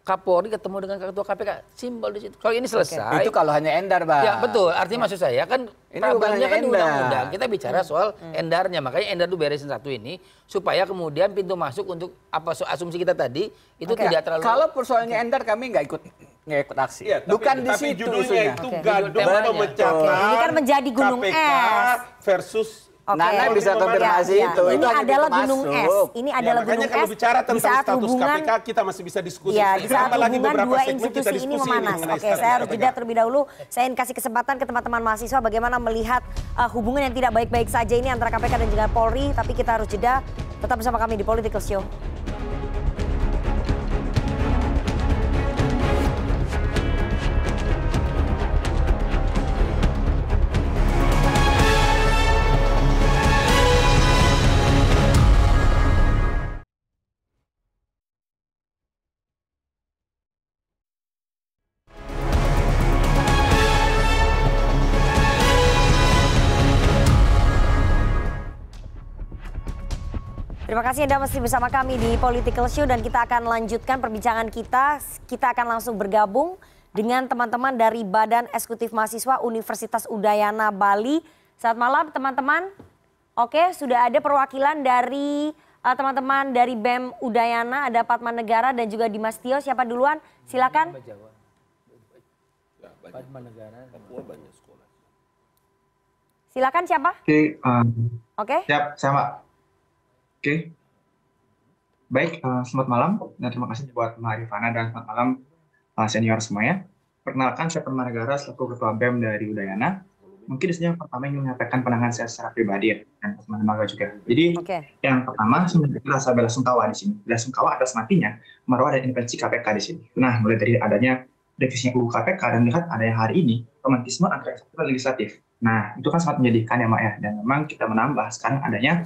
Kapolri ketemu dengan ketua KPK simbol di situ. Kalau ini selesai. Itu kalau hanya endar, Bang. Ya, betul. Artinya ya. maksud saya ya kan ini problemnya kan undang-undang. Kita bicara hmm. soal hmm. endarnya. Makanya endar itu beresin satu ini supaya kemudian pintu masuk untuk apa asumsi kita tadi itu Oke. tidak terlalu Kalau persoalannya Oke. endar kami nggak ikut nggak ikut aksi. Ya, tapi, Bukan di situ judulnya itu gaduh membaca Ini kan menjadi gunung KPK es versus Okay. Nana bisa konfirmasi ya. itu. Ya. Ini itu adalah gunung es. Ini ya, adalah ya, gunung es. Kalau bicara tentang status hubungan, KPK kita masih bisa diskusi. Ya, di saat hubungan dua institusi ini memanas. Oke, okay, saya harus jeda terlebih dahulu. Saya ingin kasih kesempatan ke teman-teman mahasiswa bagaimana melihat uh, hubungan yang tidak baik-baik saja ini antara KPK dan juga Polri. Tapi kita harus jeda. Tetap bersama kami di Political Show. Terima kasih Anda masih bersama kami di Political Show dan kita akan lanjutkan perbincangan kita. Kita akan langsung bergabung dengan teman-teman dari Badan Eksekutif Mahasiswa Universitas Udayana Bali. Saat malam teman-teman. Oke, sudah ada perwakilan dari eh, teman-teman uh, dari BEM Udayana, ada Patman Negara dan juga Dimas Tio. Siapa duluan? Silakan. Silakan siapa? Oke. Um, eh, Okay. Siap, saya Oke. Baik, uh, selamat malam dan nah, terima kasih buat Mbak Arifana dan selamat malam uh, senior semuanya. Perkenalkan saya Permana Negara selaku Ketua BEM dari Udayana. Mungkin disini yang pertama ingin menyampaikan pandangan saya secara pribadi ya, dan teman-teman juga. Jadi okay. yang pertama sebenarnya rasa bela sungkawa di sini. Bela sungkawa atas matinya Marwah dan intervensi KPK di sini. Nah, mulai dari adanya revisinya UU KPK dan melihat adanya hari ini romantisme antara legislatif Nah, itu kan sangat menyedihkan ya, Mak ya. Dan memang kita menambah sekarang adanya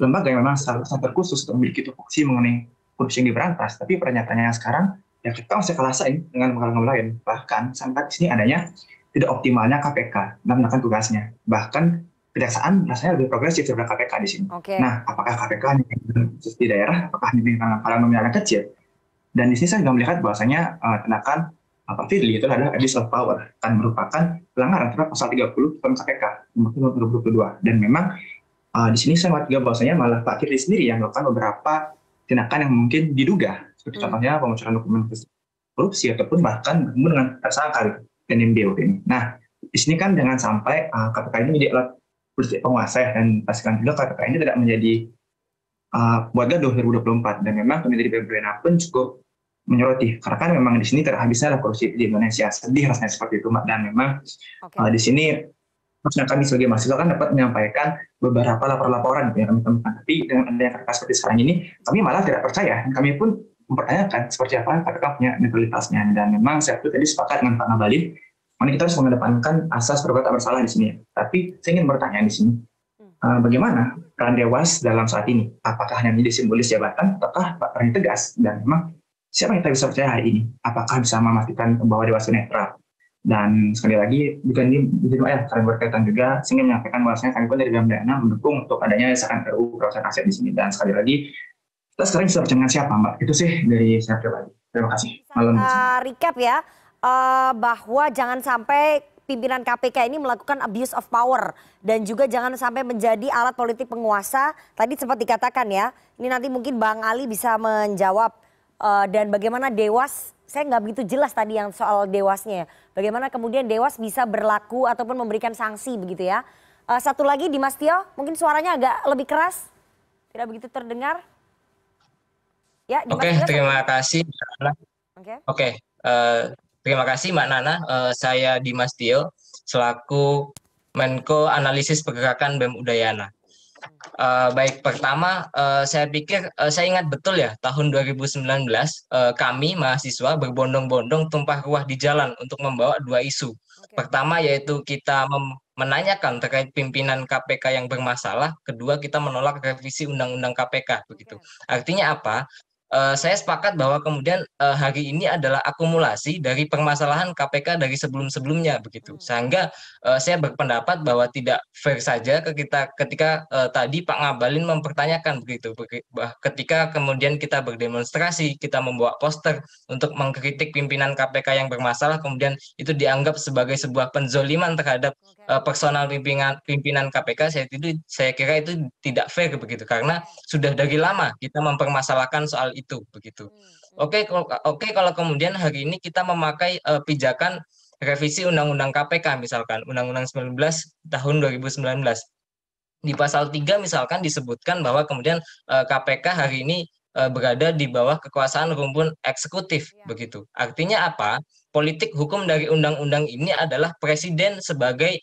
lembaga yang memang sangat terkhusus untuk memiliki tupoksi mengenai korupsi yang diberantas. Tapi pernyataannya sekarang, ya kita masih kelasain dengan lembaga lain. Bahkan sampai di sini adanya tidak optimalnya KPK dalam melakukan tugasnya. Bahkan kejaksaan rasanya lebih progresif daripada KPK di sini. Okay. Nah, apakah KPK di daerah, apakah di lingkaran kecil? Dan di sini saya juga melihat bahwasanya uh, eh, tenakan pasti itu adalah abuse of power akan merupakan pelanggaran terhadap pasal 30 tahun KPK nomor 2022 dan memang uh, di sini saya melihat bahwasanya malah Pak Firly sendiri yang melakukan beberapa tindakan yang mungkin diduga seperti hmm. contohnya pemocoran dokumen korupsi ataupun bahkan bertemu dengan tersangka gitu, NMBO ini. Nah, di sini kan jangan sampai uh, ah, KPK ini menjadi alat politik penguasa dan pastikan juga KPK ini tidak menjadi uh, buat gaduh 2024 dan memang Kementerian BUMN pun cukup menyoroti karena kan memang di sini terhabisnya korupsi di Indonesia sedih rasanya seperti itu dan memang okay. uh, eh, di sini maksudnya kami sebagai mahasiswa kan dapat menyampaikan beberapa laporan laporan yang kami temukan tapi dengan adanya kertas seperti sekarang ini kami malah tidak percaya kami pun mempertanyakan seperti apa KPK punya netralitasnya dan memang saya itu tadi sepakat dengan Pak Nabali, mana kita harus mengedepankan asas perbuatan bersalah di sini tapi saya ingin bertanya di sini uh, bagaimana peran dewas dalam saat ini apakah hanya menjadi simbolis jabatan ataukah peran tegas dan memang siapa yang kita bisa percaya hari ini? Apakah bisa memastikan bahwa dewasa netral? Dan sekali lagi, bukan di video UL, karena berkaitan juga, sehingga menyampaikan bahwasanya kami pun dari DANA mendukung untuk adanya desakan RUU perusahaan aset di sini. Dan sekali lagi, kita sekarang bisa percaya dengan siapa, Mbak? Itu sih dari saya pribadi. Terima kasih. Malam. Uh, recap ya, uh, bahwa jangan sampai pimpinan KPK ini melakukan abuse of power dan juga jangan sampai menjadi alat politik penguasa. Tadi sempat dikatakan ya, ini nanti mungkin Bang Ali bisa menjawab Eh, dan bagaimana Dewas, saya nggak begitu jelas tadi yang soal Dewasnya, bagaimana kemudian Dewas bisa berlaku ataupun memberikan sanksi begitu ya. Eh, satu lagi di Mas Tio, mungkin suaranya agak lebih keras, tidak begitu terdengar. Ya, Oke, Tio, terima saya... kasih. Oke, okay. uh, eh, terima kasih Mbak Nana. Uh, saya Dimas Tio, selaku Menko Analisis Pergerakan BEM Udayana. Eh, baik, pertama uh, saya pikir uh, saya ingat betul ya tahun 2019 uh, kami mahasiswa berbondong-bondong tumpah ruah di jalan untuk membawa dua isu. Okay. Pertama yaitu kita menanyakan terkait pimpinan KPK yang bermasalah, kedua kita menolak revisi undang-undang KPK begitu. Okay. Artinya apa? Uh, saya sepakat bahwa kemudian uh, hari ini adalah akumulasi dari permasalahan KPK dari sebelum-sebelumnya begitu. Hmm. Sehingga uh, saya berpendapat bahwa tidak fair saja ke kita ketika uh, tadi Pak Ngabalin mempertanyakan begitu ketika kemudian kita berdemonstrasi, kita membawa poster untuk mengkritik pimpinan KPK yang bermasalah kemudian itu dianggap sebagai sebuah penzoliman terhadap uh, personal pimpinan pimpinan KPK saya itu saya kira itu tidak fair begitu karena sudah dari lama kita mempermasalahkan soal itu begitu. Hmm, hmm. Oke, okay, oke okay, kalau kemudian hari ini kita memakai uh, pijakan revisi Undang-Undang KPK misalkan, Undang-Undang 19 tahun 2019. Di pasal 3 misalkan disebutkan bahwa kemudian KPK eh, hari ini eh, berada di bawah kekuasaan rumpun eksekutif ya. begitu. Artinya apa? Politik hukum dari undang-undang ini adalah presiden sebagai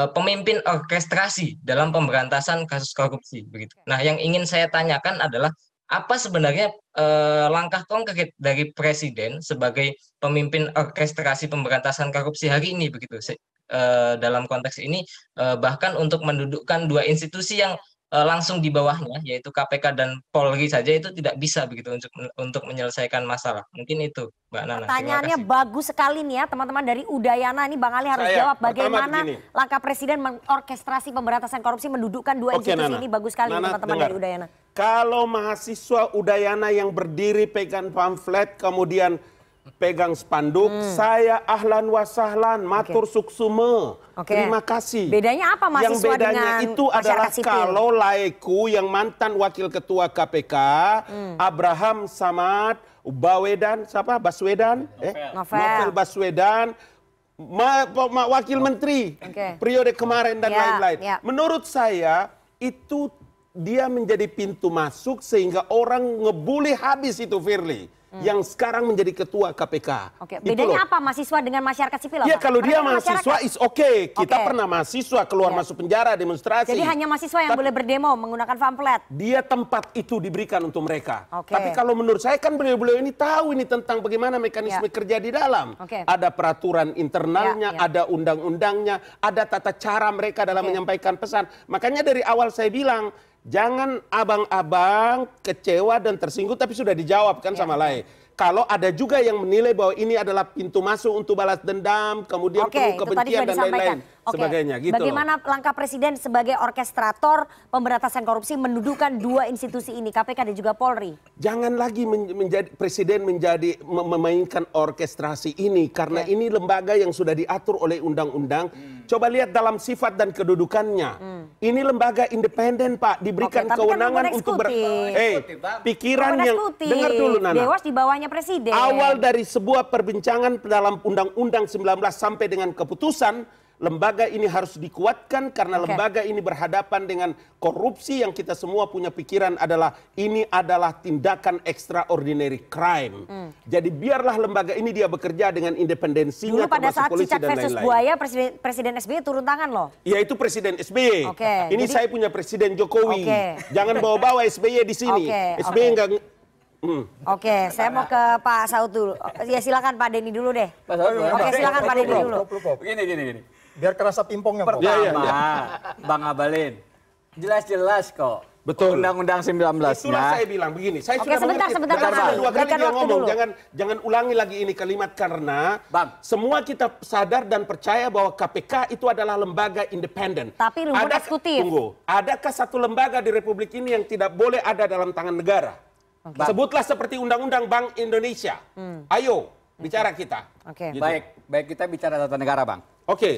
uh, pemimpin orkestrasi dalam pemberantasan kasus korupsi begitu. Nah, yang ingin saya tanyakan adalah apa sebenarnya eh, langkah konkret dari presiden sebagai pemimpin orkestrasi pemberantasan korupsi hari ini begitu eh, dalam konteks ini eh, bahkan untuk mendudukkan dua institusi yang Eh, langsung di bawahnya yaitu KPK dan Polri saja itu tidak bisa begitu untuk untuk menyelesaikan masalah. Mungkin itu Mbak Nana. Pertanyaannya bagus sekali nih ya teman-teman dari Udayana ini Bang Ali harus Saya, jawab bagaimana langkah presiden mengorkestrasi pemberantasan korupsi mendudukkan dua Oke, institusi Nana. ini bagus sekali teman-teman dari Udayana. Kalau mahasiswa Udayana yang berdiri pegang pamflet kemudian pegang spanduk, hmm. saya ahlan wasahlan, matur okay. suksume. Okay. Terima kasih. Bedanya apa mas Yang bedanya dengan itu adalah sipil? kalau laiku yang mantan wakil ketua KPK, hmm. Abraham Samad, Bawedan, siapa? Baswedan? Eh? Novel. Novel Baswedan, ma, ma, wakil menteri okay. periode kemarin dan ya, lain-lain. Yeah, yeah. Menurut saya itu dia menjadi pintu masuk sehingga orang ngebully habis itu Firly. Hmm. yang sekarang menjadi ketua KPK. Oke, bedanya apa mahasiswa dengan masyarakat sipil? Iya, kalau dia kan mahasiswa is oke. Kita pernah mahasiswa keluar iya. masuk penjara demonstrasi. Jadi hanya mahasiswa yang boleh berdemo menggunakan pamflet. Dia tempat itu diberikan untuk mereka. Okay. Tapi kalau menurut saya kan beliau-beliau ini tahu ini tentang bagaimana mekanisme iya. kerja di dalam. Okay. Ada peraturan internalnya, iya, ada undang-undangnya, ada tata cara mereka dalam menyampaikan pesan. Makanya dari awal saya bilang Jangan abang-abang kecewa dan tersinggung tapi sudah dijawab kan ya. sama iya. lain. Kalau ada juga yang menilai bahwa ini adalah pintu masuk untuk balas dendam, kemudian Oke, penuh kebencian dan lain-lain sebagainya. Gitu Bagaimana loh. langkah presiden sebagai orkestrator pemberantasan korupsi mendudukan dua institusi ini KPK dan juga Polri? Jangan lagi men menjadi presiden menjadi memainkan orkestrasi ini karena okay. ini lembaga yang sudah diatur oleh undang-undang. Hmm. Coba lihat dalam sifat dan kedudukannya. Hmm. Ini lembaga independen Pak, diberikan okay, kan kewenangan kan untuk ber eh pikiran yang dengar dulu Nana. Dewas di bawahnya presiden. Awal dari sebuah perbincangan dalam undang-undang 19 sampai dengan keputusan lembaga ini harus dikuatkan karena okay. lembaga ini berhadapan dengan korupsi yang kita semua punya pikiran adalah ini adalah tindakan extraordinary crime. Mm. Jadi biarlah lembaga ini dia bekerja dengan independensinya Dulu pada saat Cicak versus lain -lain. Buaya presiden, presiden SBY turun tangan loh. Ya itu presiden SBY. Okay. Ini Jadi, saya punya presiden Jokowi. Okay. Jangan bawa-bawa SBY di sini. Okay. SBY okay. enggak Hmm. Oke, okay, saya mau ke Pak Saud dulu. Ya silakan Pak Deni dulu deh. Pak Saud Oke, silakan Pak Deni dulu. Begini, gini, gini. Biar kerasa pingpongnya Pertama, ya, ya, ya. Bang Abalin, jelas-jelas kok Betul. Undang-undang 19 -nya. Itulah saya bilang begini. Saya Oke, sudah sebentar, mengerti. sebentar, sebentar. Dua kali dia ngomong, jangan jangan ulangi lagi ini kalimat karena Bang. semua kita sadar dan percaya bahwa KPK itu adalah lembaga independen. Tapi rumpun eksekutif. Tunggu, adakah satu lembaga di Republik ini yang tidak boleh ada dalam tangan negara? Okay. Sebutlah seperti Undang-Undang Bank Indonesia. Hmm. Ayo, bicara kita. Oke. Okay. Gitu. Baik, baik kita bicara tata negara, Bang. Oke.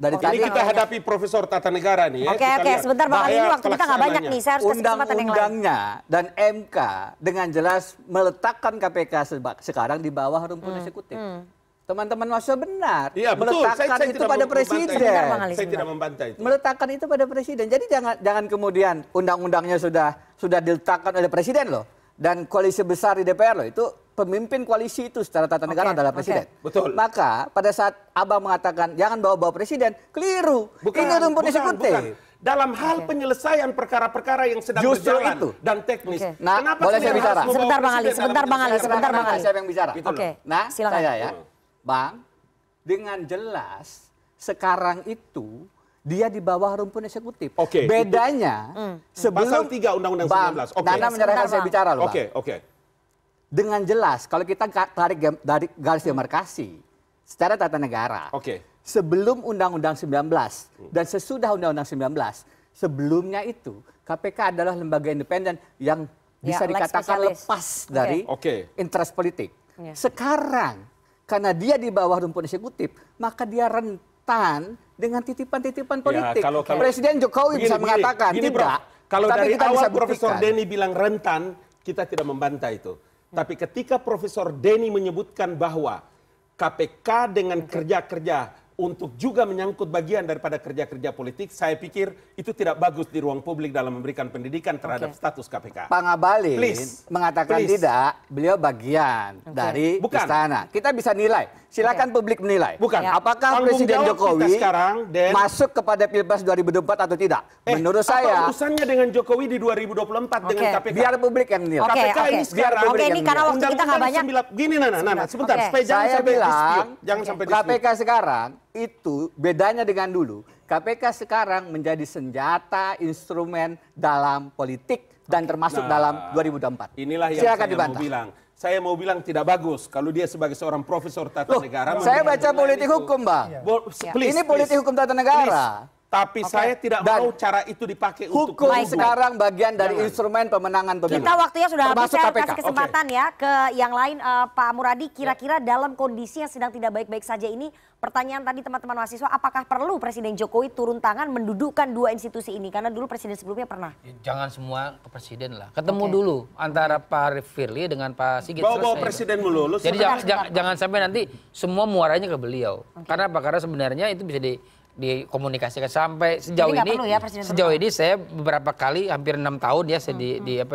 Dari tadi ini kita hadapi Profesor Tata Negara nih Oke ya. oke, sebentar Bang Ali waktu kita nggak banyak nih, saya harus kasih kesempatan Undang-undangnya dan MK dengan jelas meletakkan KPK sekarang di bawah rumpun hmm. eksekutif. Hmm. Teman-teman masuk benar ya, meletakkan saya, saya itu pada presiden. Saya, Bang Ali, saya tidak membantai itu. Meletakkan itu pada presiden. Jadi jangan jangan kemudian undang-undangnya sudah sudah diletakkan oleh presiden loh dan koalisi besar di DPR loh itu pemimpin koalisi itu secara tata negara okay. adalah presiden. Okay. Betul. Maka pada saat Abang mengatakan jangan bawa-bawa presiden, keliru. Bukan, Ini rumput eksekutif. Bukan, Dalam hal okay. penyelesaian perkara-perkara yang sedang Justru berjalan itu. dan teknis. Okay. Nah, Kenapa boleh saya bicara? Sebentar Bang Ali, sebentar Bang Ali, sebentar Bang Ali. Siapa yang bicara? Gitu oke. Okay. Nah, Silakan. saya ya. Bang, dengan jelas sekarang itu dia di bawah rumpun eksekutif. Oke. Okay. Bedanya itu. Hmm. sebelum Pasal 3 Undang-Undang 19. Oke. Okay. Nana menyerahkan saya bicara loh. Oke, okay, oke. Okay dengan jelas kalau kita tarik dari garis demarkasi secara tata negara. Oke. Okay. Sebelum Undang-Undang 19 dan sesudah Undang-Undang 19, sebelumnya itu KPK adalah lembaga independen yang ya, bisa ya, dikatakan like lepas dari okay. interest politik. Ya. Sekarang karena dia di bawah rumpun eksekutif, maka dia rentan dengan titipan-titipan ya, politik. Ya, kalau, kalau, Presiden Jokowi gini, bisa gini, mengatakan gini, tidak. Bro, kalau dari awal Profesor Denny bilang rentan, kita tidak membantah itu. Tapi ketika Profesor Denny menyebutkan bahwa KPK dengan kerja-kerja untuk juga menyangkut bagian daripada kerja-kerja politik, saya pikir itu tidak bagus di ruang publik dalam memberikan pendidikan terhadap okay. status KPK. Pak Ngabalin Please. mengatakan Please. tidak, beliau bagian okay. dari Bukan. istana. Kita bisa nilai silakan okay. publik menilai. Bukan. Ya. Apakah Tanggung Presiden Jokowi sekarang, Dan, masuk kepada Pilpres 2024 atau tidak? Eh, Menurut saya Apa urusannya dengan Jokowi di 2024 okay. dengan KPK? Biar publik yang menilai. Okay, KPK okay. ini sekarang Oke, okay, ini karena waktu kita nggak banyak. Sembilan, gini Nana, Nana, sebentar. Okay. Supaya jangan saya sampai bilang, dispute. Jangan okay. sampai dispute. KPK sekarang itu bedanya dengan dulu. KPK sekarang menjadi senjata instrumen dalam politik dan termasuk nah, dalam 2024. Inilah yang Silakan saya dibantah. mau bilang saya mau bilang tidak bagus kalau dia sebagai seorang profesor tata Loh, negara. Saya baca politik hukum, Bang. Ya. ini politik hukum tata negara. Please. Tapi okay. saya tidak Dan mau cara itu dipakai hukum untuk hukum sekarang bagian dari Jangan. instrumen pemenangan pemilu. Kita waktunya sudah habis, saya KPK. kasih kesempatan okay. ya ke yang lain uh, Pak Muradi. Ya. Kira-kira dalam kondisi yang sedang tidak baik-baik saja ini, pertanyaan tadi teman-teman mahasiswa, apakah perlu Presiden Jokowi turun tangan mendudukkan dua institusi ini? Karena dulu Presiden sebelumnya pernah. Ya, jangan semua ke Presiden lah. Ketemu okay. dulu antara Pak Firly dengan Pak Sigit. Bawa-bawa Presiden melulu. Jadi jangan, jangan sampai nanti semua muaranya ke beliau. Okay. Karena apa? Karena sebenarnya itu bisa di dikomunikasikan sampai sejauh ini ya, sejauh ini saya beberapa kali hampir enam tahun ya saya hmm. di, di hmm. apa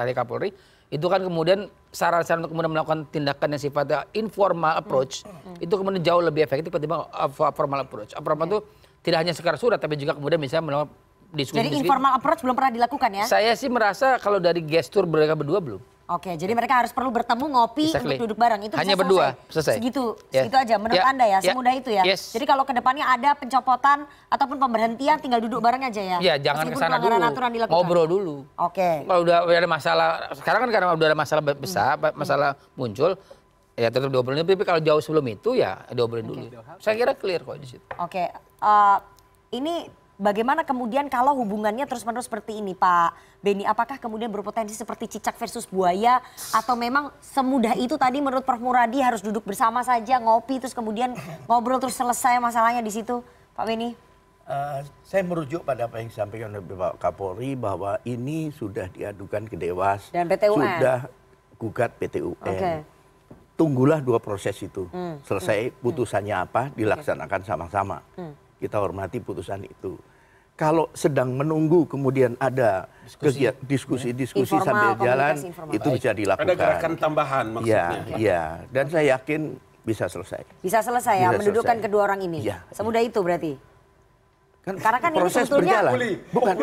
di, di Kapolri itu kan kemudian saran-saran untuk kemudian melakukan tindakan yang sifatnya informal hmm, approach hmm. Hmm. itu kemudian jauh lebih efektif ketimbang uh, formal approach. apa okay. itu tidak hanya sekedar surat tapi juga kemudian misalnya melakukan diskusi. Jadi informal approach belum pernah dilakukan ya? Saya sih merasa kalau dari gestur mereka berdua belum. Oke, jadi mereka harus perlu bertemu ngopi exactly. untuk duduk bareng. Itu hanya berdua selesai. Segitu, yeah. segitu aja. Menurut yeah. anda ya, ya, semudah itu ya. Yes. Jadi kalau kedepannya ada pencopotan ataupun pemberhentian, tinggal duduk bareng aja ya. Iya, jangan ke sana dulu. Ngobrol dulu. Oke. Okay. Kalau udah ada masalah, sekarang kan karena udah ada masalah besar, hmm. masalah hmm. muncul, ya tetap diobrolin. Tapi kalau jauh sebelum itu ya diobrolin okay. dulu. Saya kira clear kok di situ. Oke, okay. uh, eh, ini bagaimana kemudian kalau hubungannya terus-menerus seperti ini Pak Beni, apakah kemudian berpotensi seperti cicak versus buaya atau memang semudah itu tadi menurut Prof Muradi harus duduk bersama saja ngopi terus kemudian ngobrol terus selesai masalahnya di situ Pak Beni? Uh, saya merujuk pada apa yang disampaikan oleh Bapak Kapolri bahwa ini sudah diadukan ke Dewas, Dan sudah gugat PTUN. Okay tunggulah dua proses itu. Hmm. Selesai hmm. hmm. putusannya apa, dilaksanakan sama-sama. Hmm. Kita hormati putusan itu kalau sedang menunggu kemudian ada diskusi-diskusi ya. sambil jalan informal. itu bisa dilakukan. Ada gerakan tambahan maksudnya. Ya, ya. dan saya yakin bisa selesai. Bisa selesai ya, bisa ya mendudukkan selesai. kedua orang ini. Ya, Semudah itu berarti. Kan Karena kan proses ini berjalan. bukan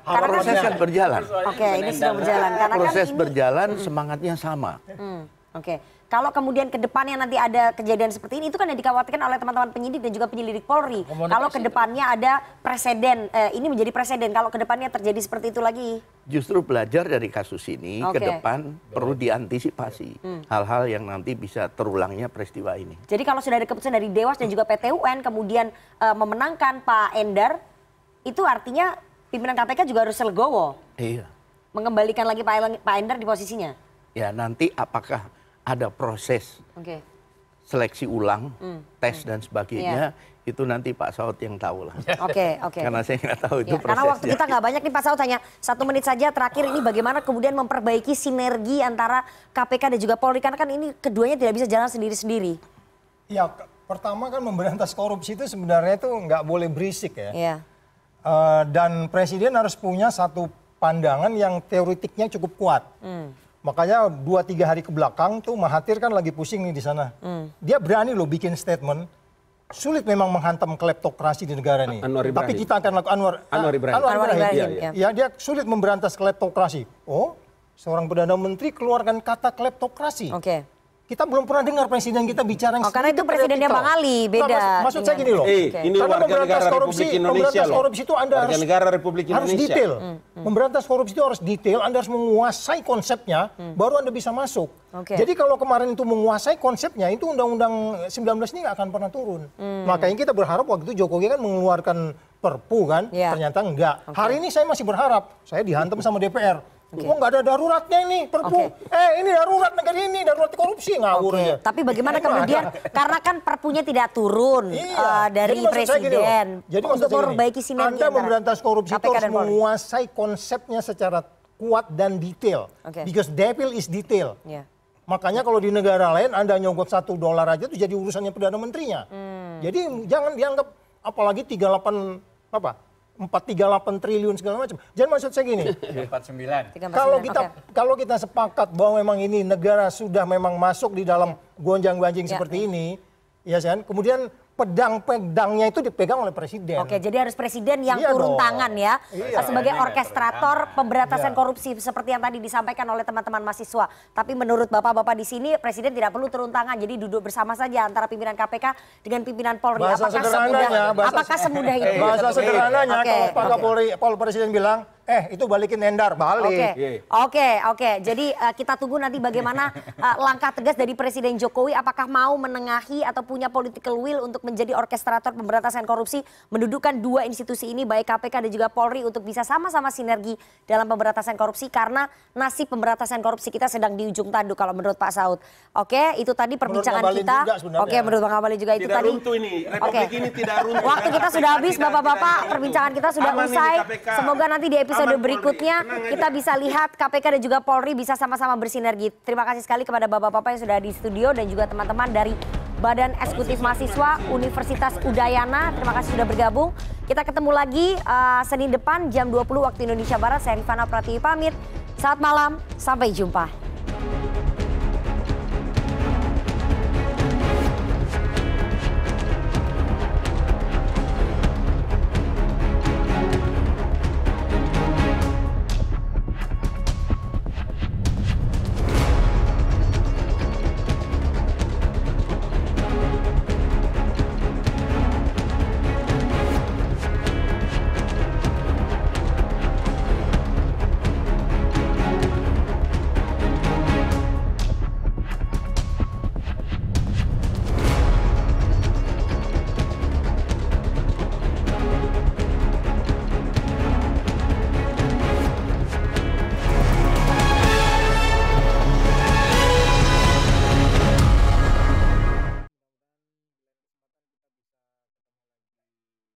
Karena proses kan berjalan. Oke, okay, ini sudah berjalan. Karena proses kan ini... berjalan semangatnya sama. Hmm, Oke. Okay kalau kemudian ke depannya nanti ada kejadian seperti ini itu kan yang dikhawatirkan oleh teman-teman penyidik dan juga penyelidik Polri. Komunikasi kalau ke depannya ada presiden, eh, ini menjadi presiden. Kalau ke depannya terjadi seperti itu lagi? Justru belajar dari kasus ini okay. ke depan perlu diantisipasi hmm. hal-hal hmm. yang nanti bisa terulangnya peristiwa ini. Jadi kalau sudah ada keputusan dari Dewas dan juga PTUN kemudian eh, memenangkan Pak Endar, itu artinya pimpinan KPK juga harus legowo. Iya. Mengembalikan lagi Pak Endar di posisinya. Ya nanti apakah ada proses seleksi ulang, hmm. tes hmm. dan sebagainya. Iya. Itu nanti Pak Saud yang tahu lah. Oke, oke. Karena saya nggak tahu itu ya, prosesnya. Karena waktu kita nggak banyak nih Pak Saud hanya satu menit saja terakhir ini bagaimana kemudian memperbaiki sinergi antara KPK dan juga Polri. Karena kan ini keduanya tidak bisa jalan sendiri-sendiri. Ya, pertama kan memberantas korupsi itu sebenarnya itu nggak boleh berisik ya. ya. Uh, dan Presiden harus punya satu pandangan yang teoritiknya cukup kuat. Hmm Makanya dua tiga hari ke belakang tuh Mahathir kan lagi pusing nih di sana. Hmm. Dia berani loh bikin statement. Sulit memang menghantam kleptokrasi di negara ini. Anwar Tapi kita akan lakukan Anwar Anwar Ibrahim. Anwar Ibrahim. Anwar Ibrahim. Ya, ya. ya dia sulit memberantas kleptokrasi. Oh, seorang perdana menteri keluarkan kata kleptokrasi. Oke. Okay kita belum pernah dengar presiden kita bicara yang oh, karena itu presidennya Bang Ali beda. Nah, maksud, saya gini loh. Eh, okay. ini karena warga memberantas negara korupsi, Republik memberantas korupsi itu Anda harus negara Republik Indonesia. harus detail. Hmm, hmm. Memberantas korupsi itu harus detail, Anda harus menguasai konsepnya hmm. baru Anda bisa masuk. Okay. Jadi kalau kemarin itu menguasai konsepnya itu undang-undang 19 ini nggak akan pernah turun. Hmm. Makanya kita berharap waktu itu Jokowi kan mengeluarkan perpu kan, yeah. ternyata enggak. Okay. Hari ini saya masih berharap, saya dihantam sama DPR Okay. Oh nggak ada daruratnya ini perpu. Okay. Eh ini darurat negara ini darurat korupsi ngawur okay. ya. Tapi bagaimana kemudian karena kan perpunya tidak turun iya. uh, dari jadi presiden jadi untuk memperbaiki sinergi. Anda memberantas korupsi KPK itu harus menguasai konsepnya secara kuat dan detail. Okay. Because devil is detail. Yeah. Makanya kalau di negara lain Anda nyogok satu dolar aja itu jadi urusannya perdana menterinya. Hmm. Jadi jangan dianggap apalagi 38 apa empat tiga delapan triliun segala macam. Jadi maksud saya gini, sembilan. Kalau kita okay. kalau kita sepakat bahwa memang ini negara sudah memang masuk di dalam gonjang-ganjing yeah. seperti ini, ya kan? Kemudian pedang-pedangnya itu dipegang oleh presiden. Oke, jadi harus presiden yang iya turun dong. tangan ya iya. sebagai iya. orkestrator iya. pemberantasan iya. korupsi seperti yang tadi disampaikan oleh teman-teman mahasiswa. Tapi menurut Bapak-bapak di sini presiden tidak perlu turun tangan, jadi duduk bersama saja antara pimpinan KPK dengan pimpinan Polri. Bahasa apakah semudah bahasa, apakah semudah itu? Bahasa iya, sederhananya okay. kalau Pak Kapolri, Pol Presiden bilang eh itu balikin Nendar, balik. Oke, okay. Iya. oke, okay, jadi uh, kita tunggu nanti bagaimana uh, langkah tegas dari Presiden Jokowi apakah mau menengahi atau punya political will untuk menjadi orkestrator pemberantasan korupsi, mendudukkan dua institusi ini baik KPK dan juga Polri untuk bisa sama-sama sinergi dalam pemberantasan korupsi karena nasib pemberantasan korupsi kita sedang di ujung tanduk kalau menurut Pak Saud. Oke, okay, itu tadi perbincangan kita. Oke, menurut Bang Abalin juga itu tadi. Runtuh ini. Republik okay. ini tidak runtuh. Waktu kita sudah habis Bapak-bapak, perbincangan kita sudah Aman usai. Semoga nanti di episode episode berikutnya kita bisa lihat KPK dan juga Polri bisa sama-sama bersinergi. Terima kasih sekali kepada bapak-bapak yang sudah di studio dan juga teman-teman dari Badan Eksekutif Mahasiswa Universitas Udayana. Terima kasih sudah bergabung. Kita ketemu lagi uh, Senin depan jam 20 waktu Indonesia Barat. Saya Rifana Pratiwi pamit. Saat malam, sampai jumpa.